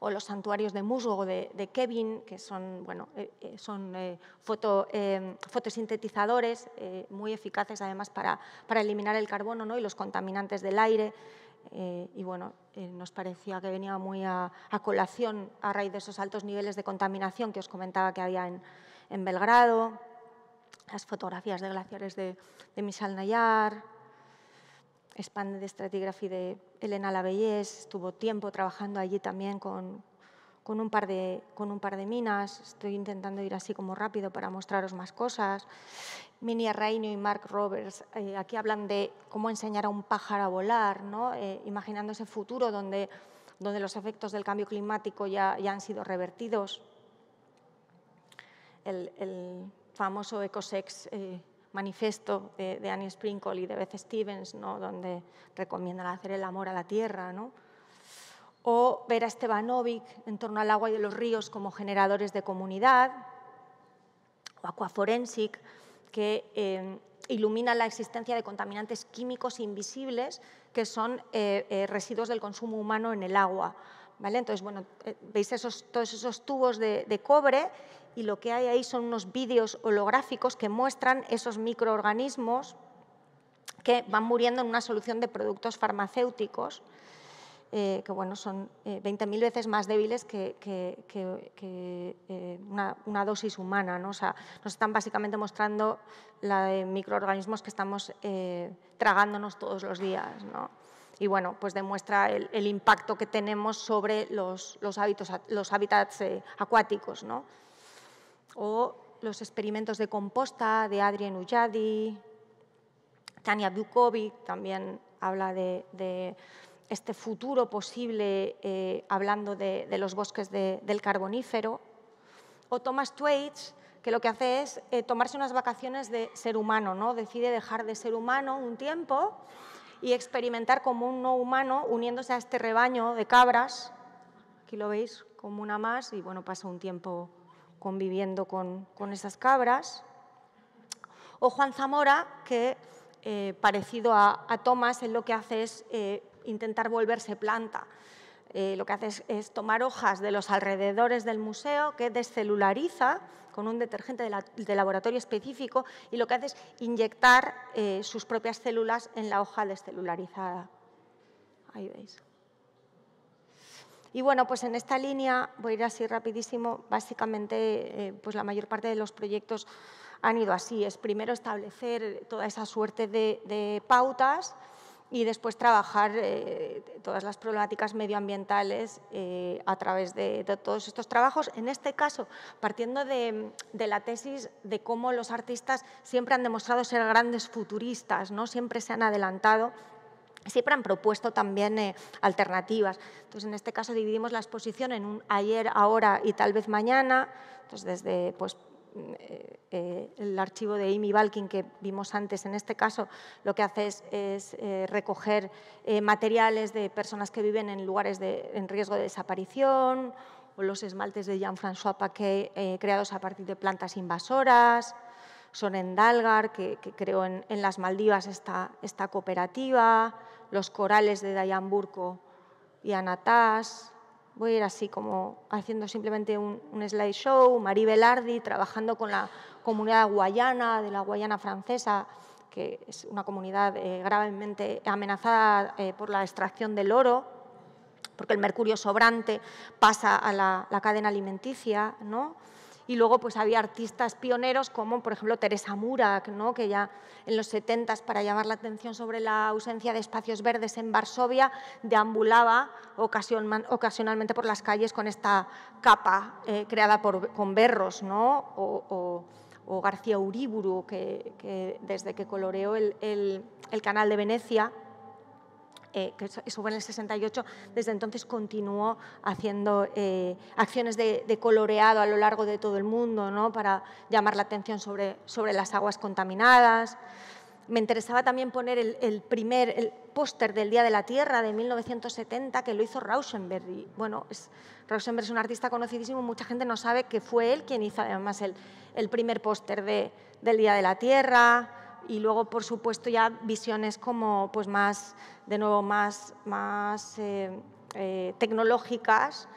o los santuarios de musgo de, de Kevin, que son, bueno, son fotosintetizadores muy eficaces además para, para eliminar el carbono ¿no? y los contaminantes del aire. Eh, y bueno, eh, nos parecía que venía muy a, colación a raíz de esos altos niveles de contaminación que os comentaba que había en, Belgrado, las fotografías de glaciares de, de Nayar, Expanded Stratigraphy de Elena Lavellés, estuvo tiempo trabajando allí también con, con un, par de, con un par de minas, estoy intentando ir así como rápido para mostraros más cosas. Minia Reino y Mark Roberts eh, aquí hablan de cómo enseñar a un pájaro a volar, ¿no? Eh, imaginando ese futuro donde, donde los efectos del cambio climático ya, ya han sido revertidos. El, famoso Ecosex eh, manifesto de, Annie Sprinkle y de Beth Stevens, ¿no? donde recomiendan hacer el amor a la tierra, ¿no? o ver a Stevanovic en torno al agua y de los ríos como generadores de comunidad, o Aquaforensic, que em, ilumina la existencia de contaminantes químicos invisibles que son eh, eh, residuos del consumo humano en el agua. ¿vale? Entonces, bueno, eh, veis esos, todos esos tubos de, de cobre y lo que hay ahí son unos vídeos holográficos que muestran esos microorganismos que van muriendo en una solución de productos farmacéuticos eh, que bueno, son 20.000 eh, veces más débiles que, eh, una, dosis humana. ¿no? O sea, nos están básicamente mostrando la de microorganismos que estamos tragándonos todos los días. ¿no? y bueno, pues demuestra el, impacto que tenemos sobre los, hábitos, los hábitats acuáticos. ¿no? O los experimentos de composta de Adrien Ulladi, Tania Bukovic también habla de este futuro posible eh, hablando de, los bosques del carbonífero, o Thomas Twaits, que lo que hace es eh, tomarse unas vacaciones de ser humano, ¿no? decide dejar de ser humano un tiempo y experimentar como un no humano uniéndose a este rebaño de cabras, aquí lo veis como una más, y bueno, pasa un tiempo conviviendo con, con esas cabras. O Juan Zamora, que eh, parecido a, Thomas, él lo que hace es intentar volverse planta. Eh, lo que hace es, tomar hojas de los alrededores del museo que descelulariza con un detergente de, laboratorio específico y lo que hace es inyectar eh, sus propias células en la hoja descelularizada. Ahí veis. Y bueno, pues en esta línea, voy a ir así rapidísimo, básicamente eh, pues la mayor parte de los proyectos han ido así. Es primero establecer toda esa suerte de pautas, y después trabajar eh, todas las problemáticas medioambientales eh, a través de, todos estos trabajos. En este caso, partiendo de, la tesis de cómo los artistas siempre han demostrado ser grandes futuristas, ¿no? siempre se han adelantado siempre han propuesto también eh, alternativas. Entonces, en este caso dividimos la exposición en un ayer, ahora y tal vez mañana. Entonces, desde pues, eh, eh, el archivo de Amy Balkin que vimos antes, en este caso lo que hace es, eh, recoger materiales de personas que viven en lugares en riesgo de desaparición o los esmaltes de Jean-François Paquet creados a partir de plantas invasoras, son en que, que creó en, las Maldivas esta, esta cooperativa, los corales de Dayan y Anatás, voy a ir así como haciendo simplemente un, slideshow, Marie Velardi trabajando con la comunidad guayana, de la Guayana francesa, que es una comunidad eh, gravemente amenazada eh, por la extracción del oro, porque el mercurio sobrante pasa a la, la cadena alimenticia, ¿no? Y luego pues había artistas pioneros como por ejemplo Teresa Murak, ¿no? que ya en los 70 para llamar la atención sobre la ausencia de espacios verdes en Varsovia deambulaba ocasionalmente por las calles con esta capa eh, creada por, con berros ¿no? o, García Uriburu, que, desde que coloreó el, canal de Venecia, eh, que estuvo en el 68, desde entonces continuó haciendo eh, acciones de, coloreado a lo largo de todo el mundo ¿no? para llamar la atención sobre, sobre las aguas contaminadas. Me interesaba también poner el, primer el póster del Día de la Tierra de 1970 que lo hizo Rauschenberg. bueno, es, Rauschenberg es un artista conocidísimo, mucha gente no sabe que fue él quien hizo además el, el primer póster de, del Día de la Tierra. Y luego, por supuesto, ya visiones como pues, más de nuevo más, más eh, eh, tecnológicas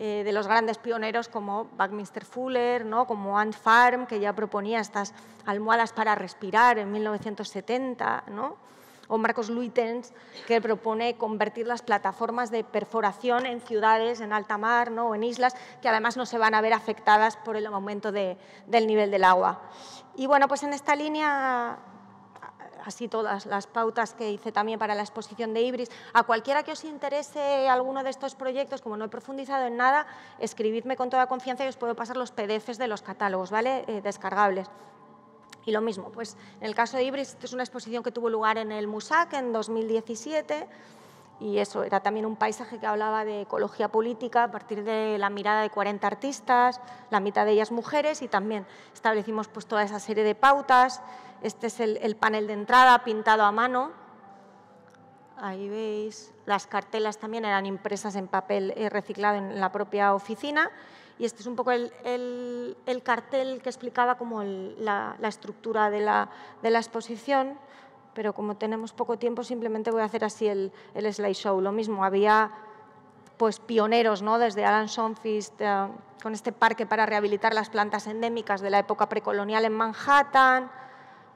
eh, de los grandes pioneros como Buckminster Fuller, ¿no? como Ant Farm, que ya proponía estas almohadas para respirar en 1970, ¿no? o Marcos Luitens, que propone convertir las plataformas de perforación en ciudades, en alta mar ¿no? o en islas, que además no se van a ver afectadas por el aumento del nivel del agua. Y bueno, pues en esta línea así todas las pautas que hice también para la exposición de Ibris. A cualquiera que os interese alguno de estos proyectos, como no he profundizado en nada, escribidme con toda confianza y os puedo pasar los PDFs de los catálogos, ¿vale? Eh, descargables. Y lo mismo, pues en el caso de Ibris, es una exposición que tuvo lugar en el MUSAC en 2017 y eso era también un paisaje que hablaba de ecología política a partir de la mirada de 40 artistas, la mitad de ellas mujeres y también establecimos pues toda esa serie de pautas. Este es el, panel de entrada pintado a mano. Ahí veis, las cartelas también eran impresas en papel eh, reciclado en la propia oficina y este es un poco el, cartel que explicaba como la, estructura de la exposición pero como tenemos poco tiempo, simplemente voy a hacer así el, el slideshow. Lo mismo, había pues pioneros, ¿no? Desde Alan Sonfist eh, con este parque para rehabilitar las plantas endémicas de la época precolonial en Manhattan,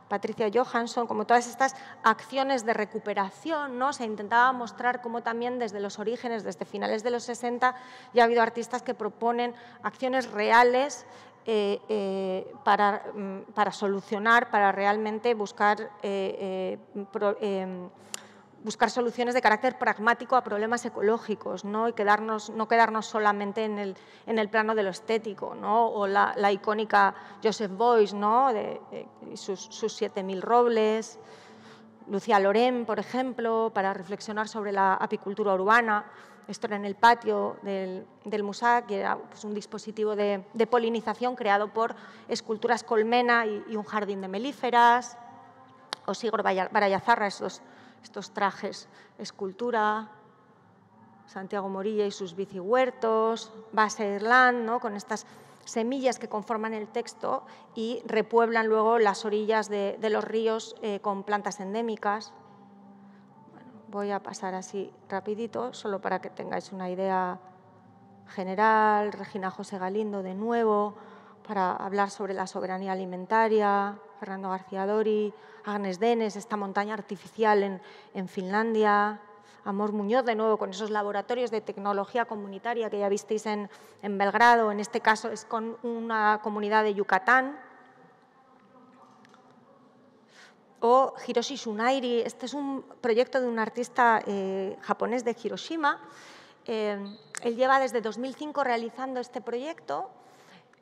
Patricia Johansson, como todas estas acciones de recuperación, ¿no? Se intentaba mostrar cómo también desde los orígenes, desde finales de los 60, ya ha habido artistas que proponen acciones reales eh, eh, para, mm, para, solucionar, para realmente buscar, eh, buscar soluciones de carácter pragmático a problemas ecológicos ¿no? y quedarnos, no quedarnos solamente en el, en el plano de lo estético. ¿no? O la, icónica Joseph Beuys ¿no? sus, sus 7.000 robles. Lucía Lorén, por ejemplo, para reflexionar sobre la apicultura urbana. Esto era en el patio del, del que era pues, un dispositivo de, polinización creado por esculturas colmena y, un jardín de melíferas. O Sigor Barayazarra, estos, trajes escultura, Santiago Morilla y sus bicihuertos, Base Irland, con estas semillas que conforman el texto y repueblan luego las orillas de, los ríos eh, con plantas endémicas voy a pasar así rapidito, solo para que tengáis una idea general, Regina José Galindo de nuevo, para hablar sobre la soberanía alimentaria, Fernando García Dori, Agnes Denes, esta montaña artificial en, Finlandia, Amor Muñoz de nuevo con esos laboratorios de tecnología comunitaria que ya visteis en Belgrado, en este caso es con una comunidad de Yucatán, o Hiroshi Sunairi. Este es un proyecto de un artista eh, japonés de Hiroshima. Eh, él lleva desde 2005 realizando este proyecto.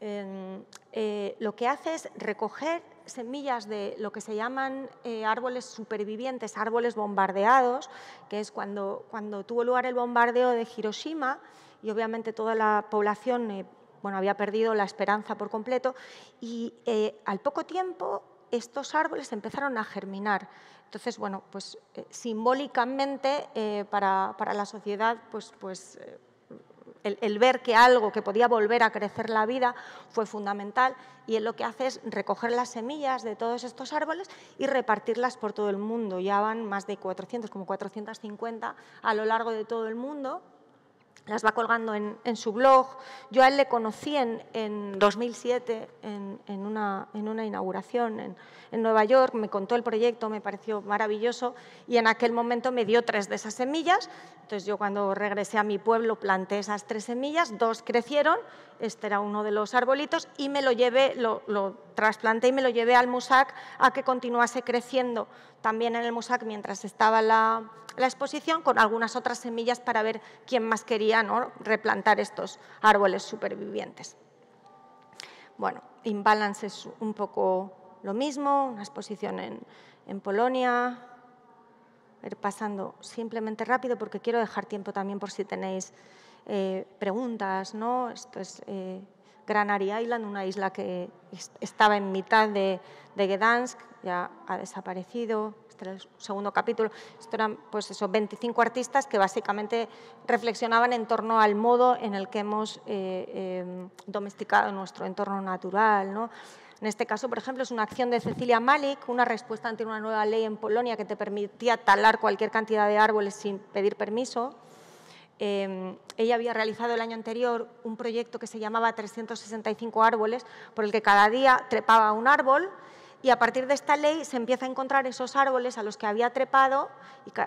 Eh, lo que hace es recoger semillas de lo que se llaman árboles supervivientes, árboles bombardeados, que es cuando, cuando tuvo lugar el bombardeo de Hiroshima y obviamente toda la población bueno, había perdido la esperanza por completo y al poco tiempo estos árboles empezaron a germinar. Entonces, bueno, pues eh, simbólicamente eh, para, la sociedad, pues, pues eh, el, el, ver que algo que podía volver a crecer la vida fue fundamental y él lo que hace es recoger las semillas de todos estos árboles y repartirlas por todo el mundo. Ya van más de 400, como 450 a lo largo de todo el mundo las va colgando en, su blog. Yo a él le conocí en, 2007 en una, inauguración en, Nueva York, me contó el proyecto, me pareció maravilloso y en aquel momento me dio tres de esas semillas. Entonces yo cuando regresé a mi pueblo planté esas tres semillas, dos crecieron, este era uno de los arbolitos y me lo llevé, lo, lo trasplanté y me lo llevé al MUSAC a que continuase creciendo. También en el MUSAC mientras estaba la la exposición con algunas otras semillas para ver quién más quería replantar estos árboles supervivientes. Bueno, Imbalance es un poco lo mismo, una exposición en, Polonia. pasando simplemente rápido porque quiero dejar tiempo también por si tenéis eh, preguntas. ¿no? Esto es eh, Granary Island, una isla que estaba en mitad de, de Gdansk, ya ha desaparecido este el segundo capítulo, esto eran pues 25 artistas que básicamente reflexionaban en torno al modo en el que hemos eh, eh, domesticado nuestro entorno natural. En este caso, por ejemplo, es una acción de Cecilia Malik, una respuesta ante una nueva ley en Polonia que te permitía talar cualquier cantidad de árboles sin pedir permiso. Eh, ella había realizado el año anterior un proyecto que se llamaba 365 árboles, por el que cada día trepaba un árbol y a partir de esta ley se empieza a encontrar esos árboles a los que había trepado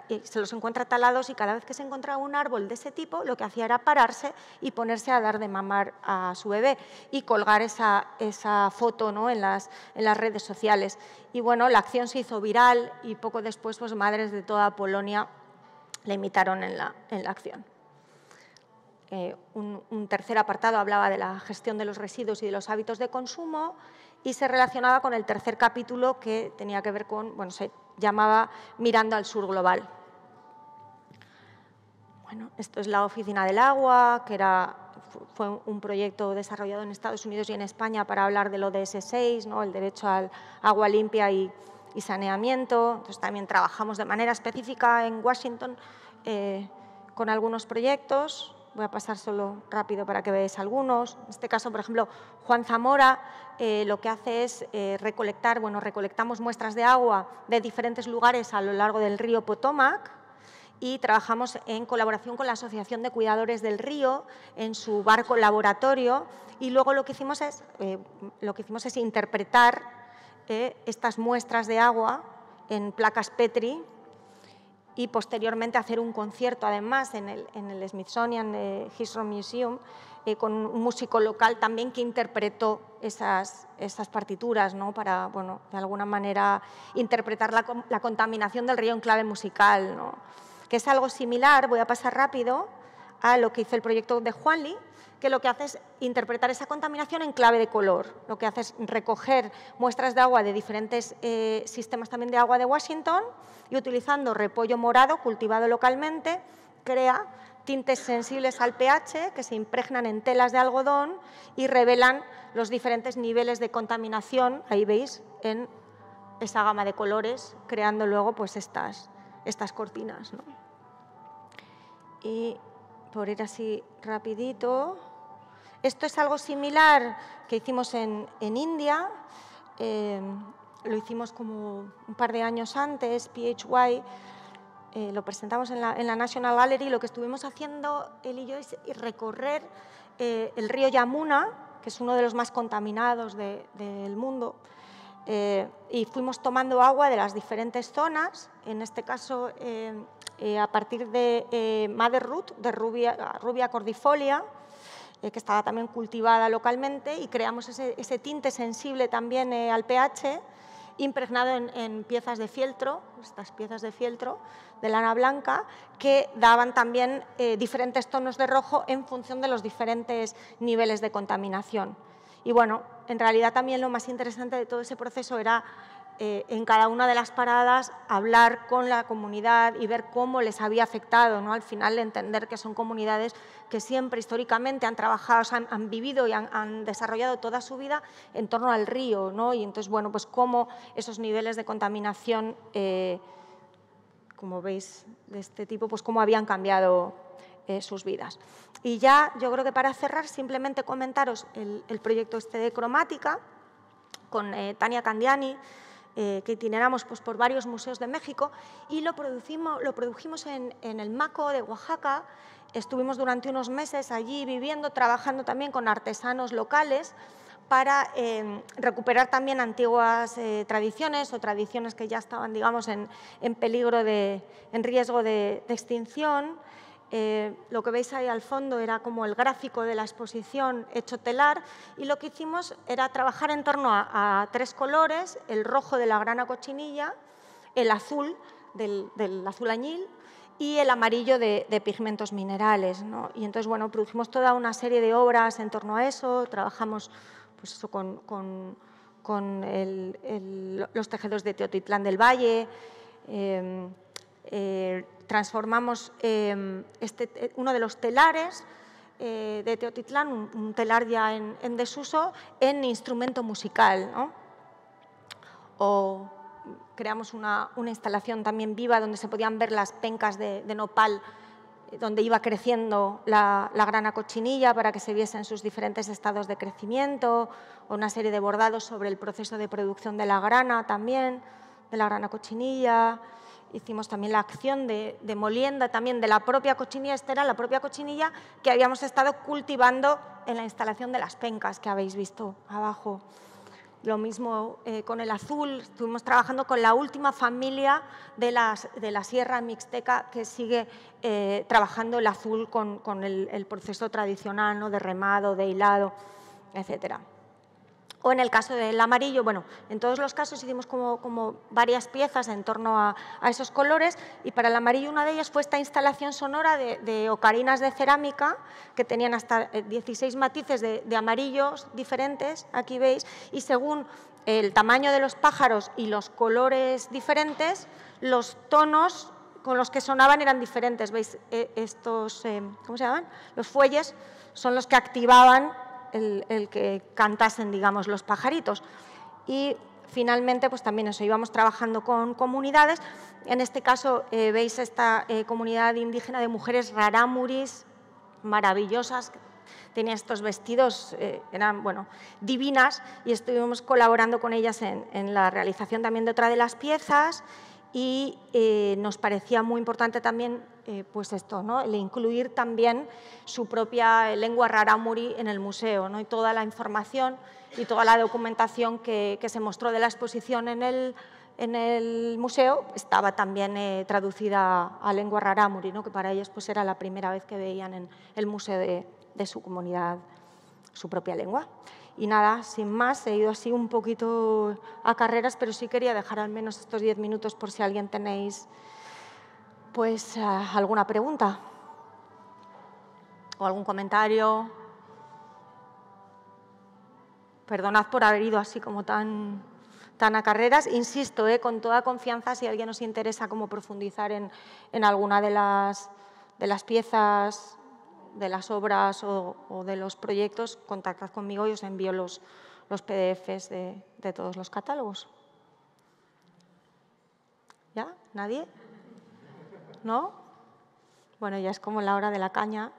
y, se los encuentra talados y cada vez que se encontraba un árbol de ese tipo lo que hacía era pararse y ponerse a dar de mamar a su bebé y colgar esa, esa foto ¿no? en, las, en las redes sociales. Y bueno, la acción se hizo viral y poco después pues, madres de toda Polonia le imitaron en la, en la acción. Eh, un, un tercer apartado hablaba de la gestión de los residuos y de los hábitos de consumo y se relacionaba con el tercer capítulo que tenía que ver con, bueno, se llamaba Mirando al Sur Global. Bueno, esto es la Oficina del Agua, que era, fue un proyecto desarrollado en Estados Unidos y en España para hablar de del ODS 6, ¿no? el derecho al agua limpia y, saneamiento. Entonces también trabajamos de manera específica en Washington eh, con algunos proyectos voy a pasar solo rápido para que veáis algunos. En este caso, por ejemplo, Juan Zamora eh, lo que hace es eh, recolectar, bueno, recolectamos muestras de agua de diferentes lugares a lo largo del río Potomac y trabajamos en colaboración con la Asociación de Cuidadores del Río en su barco laboratorio y luego lo que hicimos es, eh, lo que hicimos es interpretar estas muestras de agua en placas Petri y posteriormente hacer un concierto además en el, Smithsonian eh, History Museum eh, con un músico local también que interpretó esas, esas partituras ¿no? para, bueno, de alguna manera interpretar la, contaminación del río en clave musical, que es algo similar, voy a pasar rápido, a lo que hizo el proyecto de Juanli, que lo que hace es interpretar esa contaminación en clave de color. Lo que hace es recoger muestras de agua de diferentes eh, sistemas también de agua de Washington y utilizando repollo morado cultivado localmente, crea tintes sensibles al pH que se impregnan en telas de algodón y revelan los diferentes niveles de contaminación, ahí veis, en esa gama de colores, creando luego pues estas, estas cortinas. Y por ir así rapidito, esto es algo similar que hicimos en, India, eh, lo hicimos como un par de años antes, PHY, eh, lo presentamos en la, National Gallery, lo que estuvimos haciendo él y yo es recorrer eh, el río Yamuna, que es uno de los más contaminados del mundo, y fuimos tomando agua de las diferentes zonas, en este caso a partir de Mother Root, de Rubia cordifolia, eh, que estaba también cultivada localmente y creamos ese, tinte sensible también eh, al pH impregnado en, piezas de fieltro, estas piezas de fieltro de lana blanca, que daban también eh, diferentes tonos de rojo en función de los diferentes niveles de contaminación. Y bueno, en realidad también lo más interesante de todo ese proceso era eh, en cada una de las paradas hablar con la comunidad y ver cómo les había afectado, al final entender que son comunidades que siempre históricamente han trabajado, han, vivido y han, desarrollado toda su vida en torno al río, ¿no? y entonces, bueno, pues cómo esos niveles de contaminación, eh, como veis, de este tipo, pues cómo habían cambiado eh, sus vidas. Y ya yo creo que para cerrar simplemente comentaros el proyecto este de cromática con Tania Candiani, eh, que itineramos pues, por varios museos de México y lo, lo produjimos en, el Maco de Oaxaca. Estuvimos durante unos meses allí viviendo, trabajando también con artesanos locales para em, recuperar también antiguas eh, tradiciones o tradiciones que ya estaban, digamos, en, peligro de, en riesgo de extinción. Eh, lo que veis ahí al fondo era como el gráfico de la exposición hecho telar y lo que hicimos era trabajar en torno a, tres colores, el rojo de la grana cochinilla, el azul del, azul añil y el amarillo de, pigmentos minerales. ¿no? Y entonces, bueno, producimos toda una serie de obras en torno a eso, trabajamos pues eso, con, con, con los tejedos de Teotitlán del Valle, em, eh, transformamos em, este uno de los telares eh, de Teotitlán, un, telar ya en, desuso, en instrumento musical. O creamos una, instalación también viva donde se podían ver las pencas de, nopal eh, donde iba creciendo la, la, grana cochinilla para que se viesen sus diferentes estados de crecimiento, o una serie de bordados sobre el proceso de producción de la grana también, de la grana cochinilla, hicimos también la acción de, molienda también de la propia cochinilla, estera, la propia cochinilla que habíamos estado cultivando en la instalación de las pencas que habéis visto abajo. Lo mismo eh, con el azul, estuvimos trabajando con la última familia de, la Sierra Mixteca que sigue eh, trabajando el azul con, el, proceso tradicional de remado, de hilado, etcétera. O en el caso del amarillo, bueno, en todos los casos hicimos como, varias piezas en torno a, esos colores y para el amarillo una de ellas fue esta instalación sonora de, ocarinas de cerámica que tenían hasta 16 eh, matices de, amarillos diferentes, aquí veis, y según el tamaño de los pájaros y los colores diferentes, los tonos con los que sonaban eran diferentes. ¿Veis? E, estos, eh, ¿cómo se llaman? Los fuelles son los que activaban el, que cantasen, digamos, los pajaritos. Y finalmente, pues también eso, íbamos trabajando con comunidades. En este caso, eh, veis esta eh, comunidad indígena de mujeres rarámuris maravillosas, tenía estos vestidos, eh, eran, bueno, divinas, y estuvimos colaborando con ellas en, en, la realización también de otra de las piezas y eh, nos parecía muy importante también eh, pues esto, ¿no? el incluir también su propia lengua rarámuri en el museo ¿no? y toda la información y toda la documentación que, que se mostró de la exposición en el, en el museo estaba también eh, traducida a lengua rarámuri, ¿no? que para ellos pues, era la primera vez que veían en el museo de, de su comunidad su propia lengua. Y nada, sin más, he ido así un poquito a carreras, pero sí quería dejar al menos estos diez minutos por si alguien tenéis pues eh, alguna pregunta o algún comentario. Perdonad por haber ido así como tan, tan a carreras. Insisto, eh, con toda confianza, si alguien os interesa como profundizar en, alguna de las, de las piezas de las obras o, de los proyectos, contactad conmigo y os envío los, los PDFs de, de todos los catálogos. ¿Ya? ¿Nadie? ¿No? Bueno, ya es como la hora de la caña.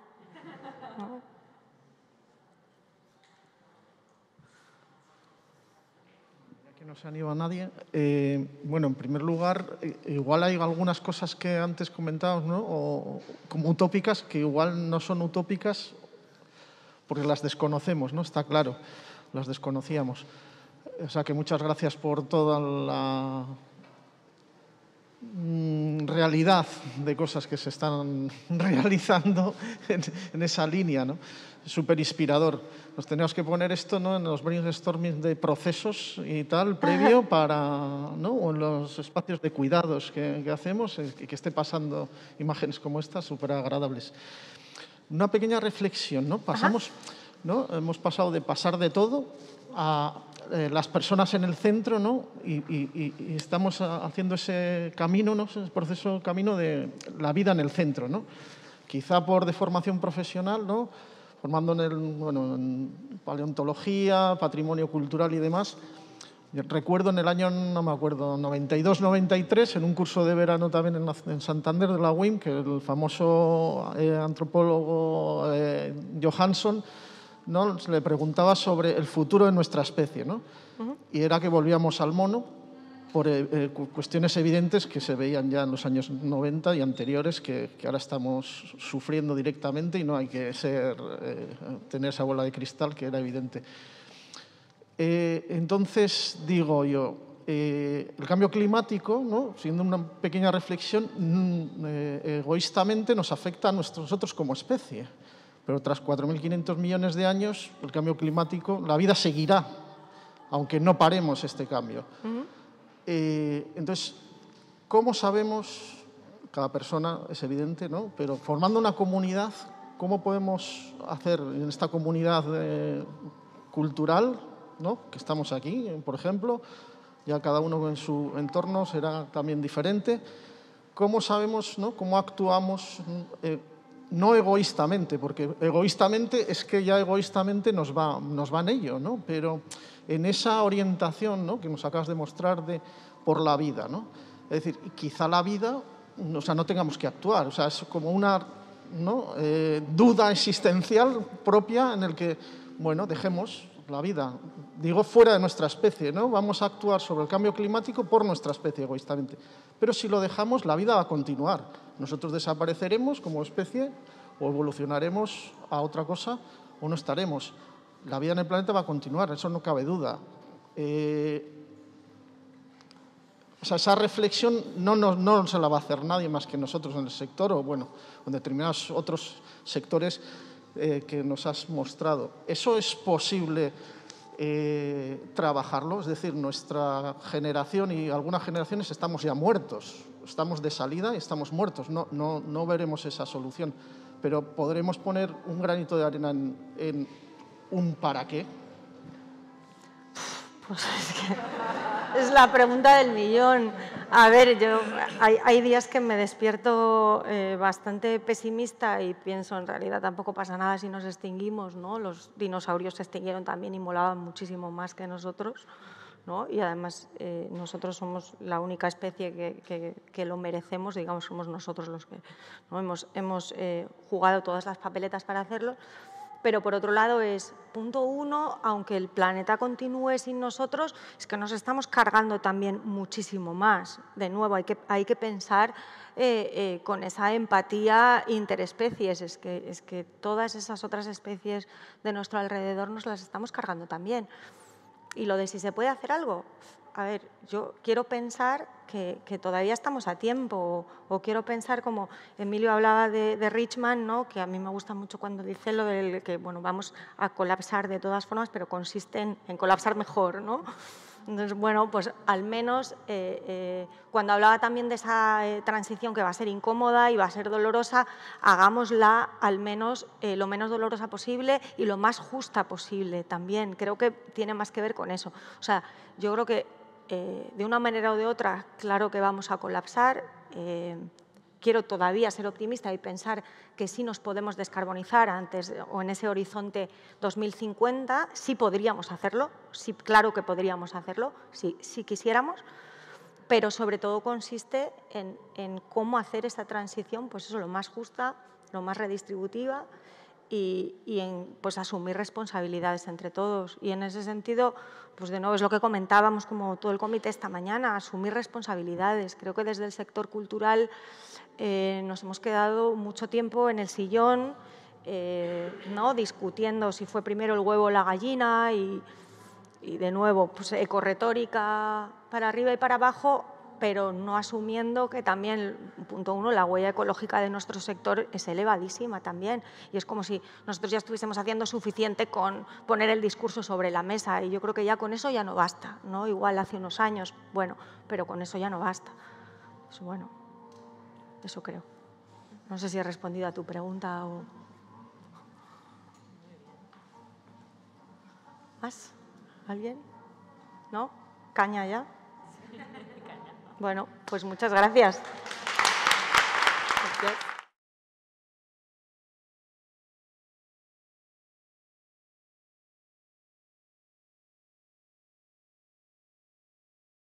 no se ido a nadie. Eh, bueno, en primer lugar, eh, igual hay algunas cosas que antes comentábamos, ¿no? como utópicas, que igual no son utópicas porque las desconocemos, ¿no? Está claro, las desconocíamos. O sea que muchas gracias por toda la mm, realidad de cosas que se están realizando en, en esa línea, ¿no? súper inspirador. Nos tenemos que poner esto ¿no? en los brainstorming de procesos y tal, previo para, ¿no? o en los espacios de cuidados que, hacemos, eh, ...y que esté pasando imágenes como estas súper agradables. Una pequeña reflexión, ¿no? Pasamos, ¿no? Hemos pasado de pasar de todo a eh, las personas en el centro, ¿no? Y, estamos haciendo ese camino, ¿no? Ese proceso, camino de la vida en el centro, ¿no? Quizá por deformación profesional, ¿no? formando en, el, paleontología, patrimonio cultural y demás. Recuerdo en el año, no me acuerdo, 92-93, en un curso de verano también en, Santander de la UIM, que el famoso eh, antropólogo eh, Johansson ¿no? le preguntaba sobre el futuro de nuestra especie. ¿no? Y era que volvíamos al mono, por eh, eh, cuestiones evidentes que se veían ya en los años 90 y anteriores, que, ahora estamos sufriendo directamente y no hay que ser, eh, tener esa bola de cristal que era evidente. entonces, digo yo, el cambio climático, ¿no? siendo una pequeña reflexión, mm, egoístamente nos afecta a nosotros como especie, pero tras 4.500 millones de años, el cambio climático, la vida seguirá, aunque no paremos este cambio. Eh, entonces, ¿cómo sabemos, cada persona es evidente, ¿no? pero formando una comunidad, ¿cómo podemos hacer en esta comunidad eh, cultural, ¿no? que estamos aquí, eh, por ejemplo, ya cada uno en su entorno será también diferente, ¿cómo sabemos, ¿no? cómo actuamos? no egoístamente, porque egoístamente es que ya egoístamente nos va, nos en ello, ¿no? pero en esa orientación ¿no? que nos acabas de mostrar de, por la vida. ¿no? Es decir, quizá la vida, o sea, no tengamos que actuar, o sea, es como una eh, duda existencial propia en el que, bueno, dejemos la vida digo fuera de nuestra especie, ¿no? Vamos a actuar sobre el cambio climático por nuestra especie egoístamente. Pero si lo dejamos, la vida va a continuar. Nosotros desapareceremos como especie o evolucionaremos a otra cosa o no estaremos. La vida en el planeta va a continuar, eso no cabe duda. Eh, o sea, esa reflexión no, no, no se la va a hacer nadie más que nosotros en el sector o, bueno, en determinados otros sectores eh, que nos has mostrado. Eso es posible eh, trabajarlo. Es decir, nuestra generación y algunas generaciones estamos ya muertos, estamos de salida y estamos muertos. No, no, veremos esa solución, pero podremos poner un granito de arena en un para qué pues es la pregunta del millón. A ver, yo hay, hay días que me despierto eh, bastante pesimista y pienso, en realidad tampoco pasa nada si nos extinguimos, ¿no? Los dinosaurios se extinguieron también y molaban muchísimo más que nosotros, ¿no? Y además eh, nosotros somos la única especie que, lo merecemos, digamos, somos nosotros los que ¿no? hemos, hemos eh, jugado todas las papeletas para hacerlo pero por otro lado es, punto uno, aunque el planeta continúe sin nosotros, es que nos estamos cargando también muchísimo más. De nuevo, hay que, hay que pensar eh, eh, con esa empatía interespecies, es que, es que todas esas otras especies de nuestro alrededor nos las estamos cargando también. Y lo de si se puede hacer algo, a ver, yo quiero pensar que, todavía estamos a tiempo o, quiero pensar como Emilio hablaba de, de, Richman, ¿no? que a mí me gusta mucho cuando dice lo del que bueno, vamos a colapsar de todas formas, pero consiste en, colapsar mejor. ¿no? Entonces, bueno, pues al menos eh, eh, cuando hablaba también de esa eh, transición que va a ser incómoda y va a ser dolorosa, hagámosla al menos lo menos dolorosa posible y lo más justa posible también. Creo que tiene más que ver con eso. O sea, yo creo que eh, de una manera o de otra, claro que vamos a colapsar. Eh, quiero todavía ser optimista y pensar que sí nos podemos descarbonizar antes o en ese horizonte 2050, sí podríamos hacerlo, sí, claro que podríamos hacerlo, si sí, si quisiéramos, pero sobre todo consiste en, cómo hacer esa transición, pues eso, lo más justa, lo más redistributiva y, en, pues, asumir responsabilidades entre todos. Y en ese sentido, pues de nuevo, es lo que comentábamos como todo el comité esta mañana, asumir responsabilidades. Creo que desde el sector cultural eh, nos hemos quedado mucho tiempo en el sillón, eh, ¿no? discutiendo si fue primero el huevo o la gallina y, de nuevo, pues ecorretórica para arriba y para abajo, pero no asumiendo que también, punto uno, la huella ecológica de nuestro sector es elevadísima también. Y es como si nosotros ya estuviésemos haciendo suficiente con poner el discurso sobre la mesa. Y yo creo que ya con eso ya no basta, ¿no? Igual hace unos años, bueno, pero con eso ya no basta. Pues bueno, eso creo. No sé si he respondido a tu pregunta o... ¿Más? ¿Alguien? ¿No? ¿Caña ya? Bueno, pues muchas gracias.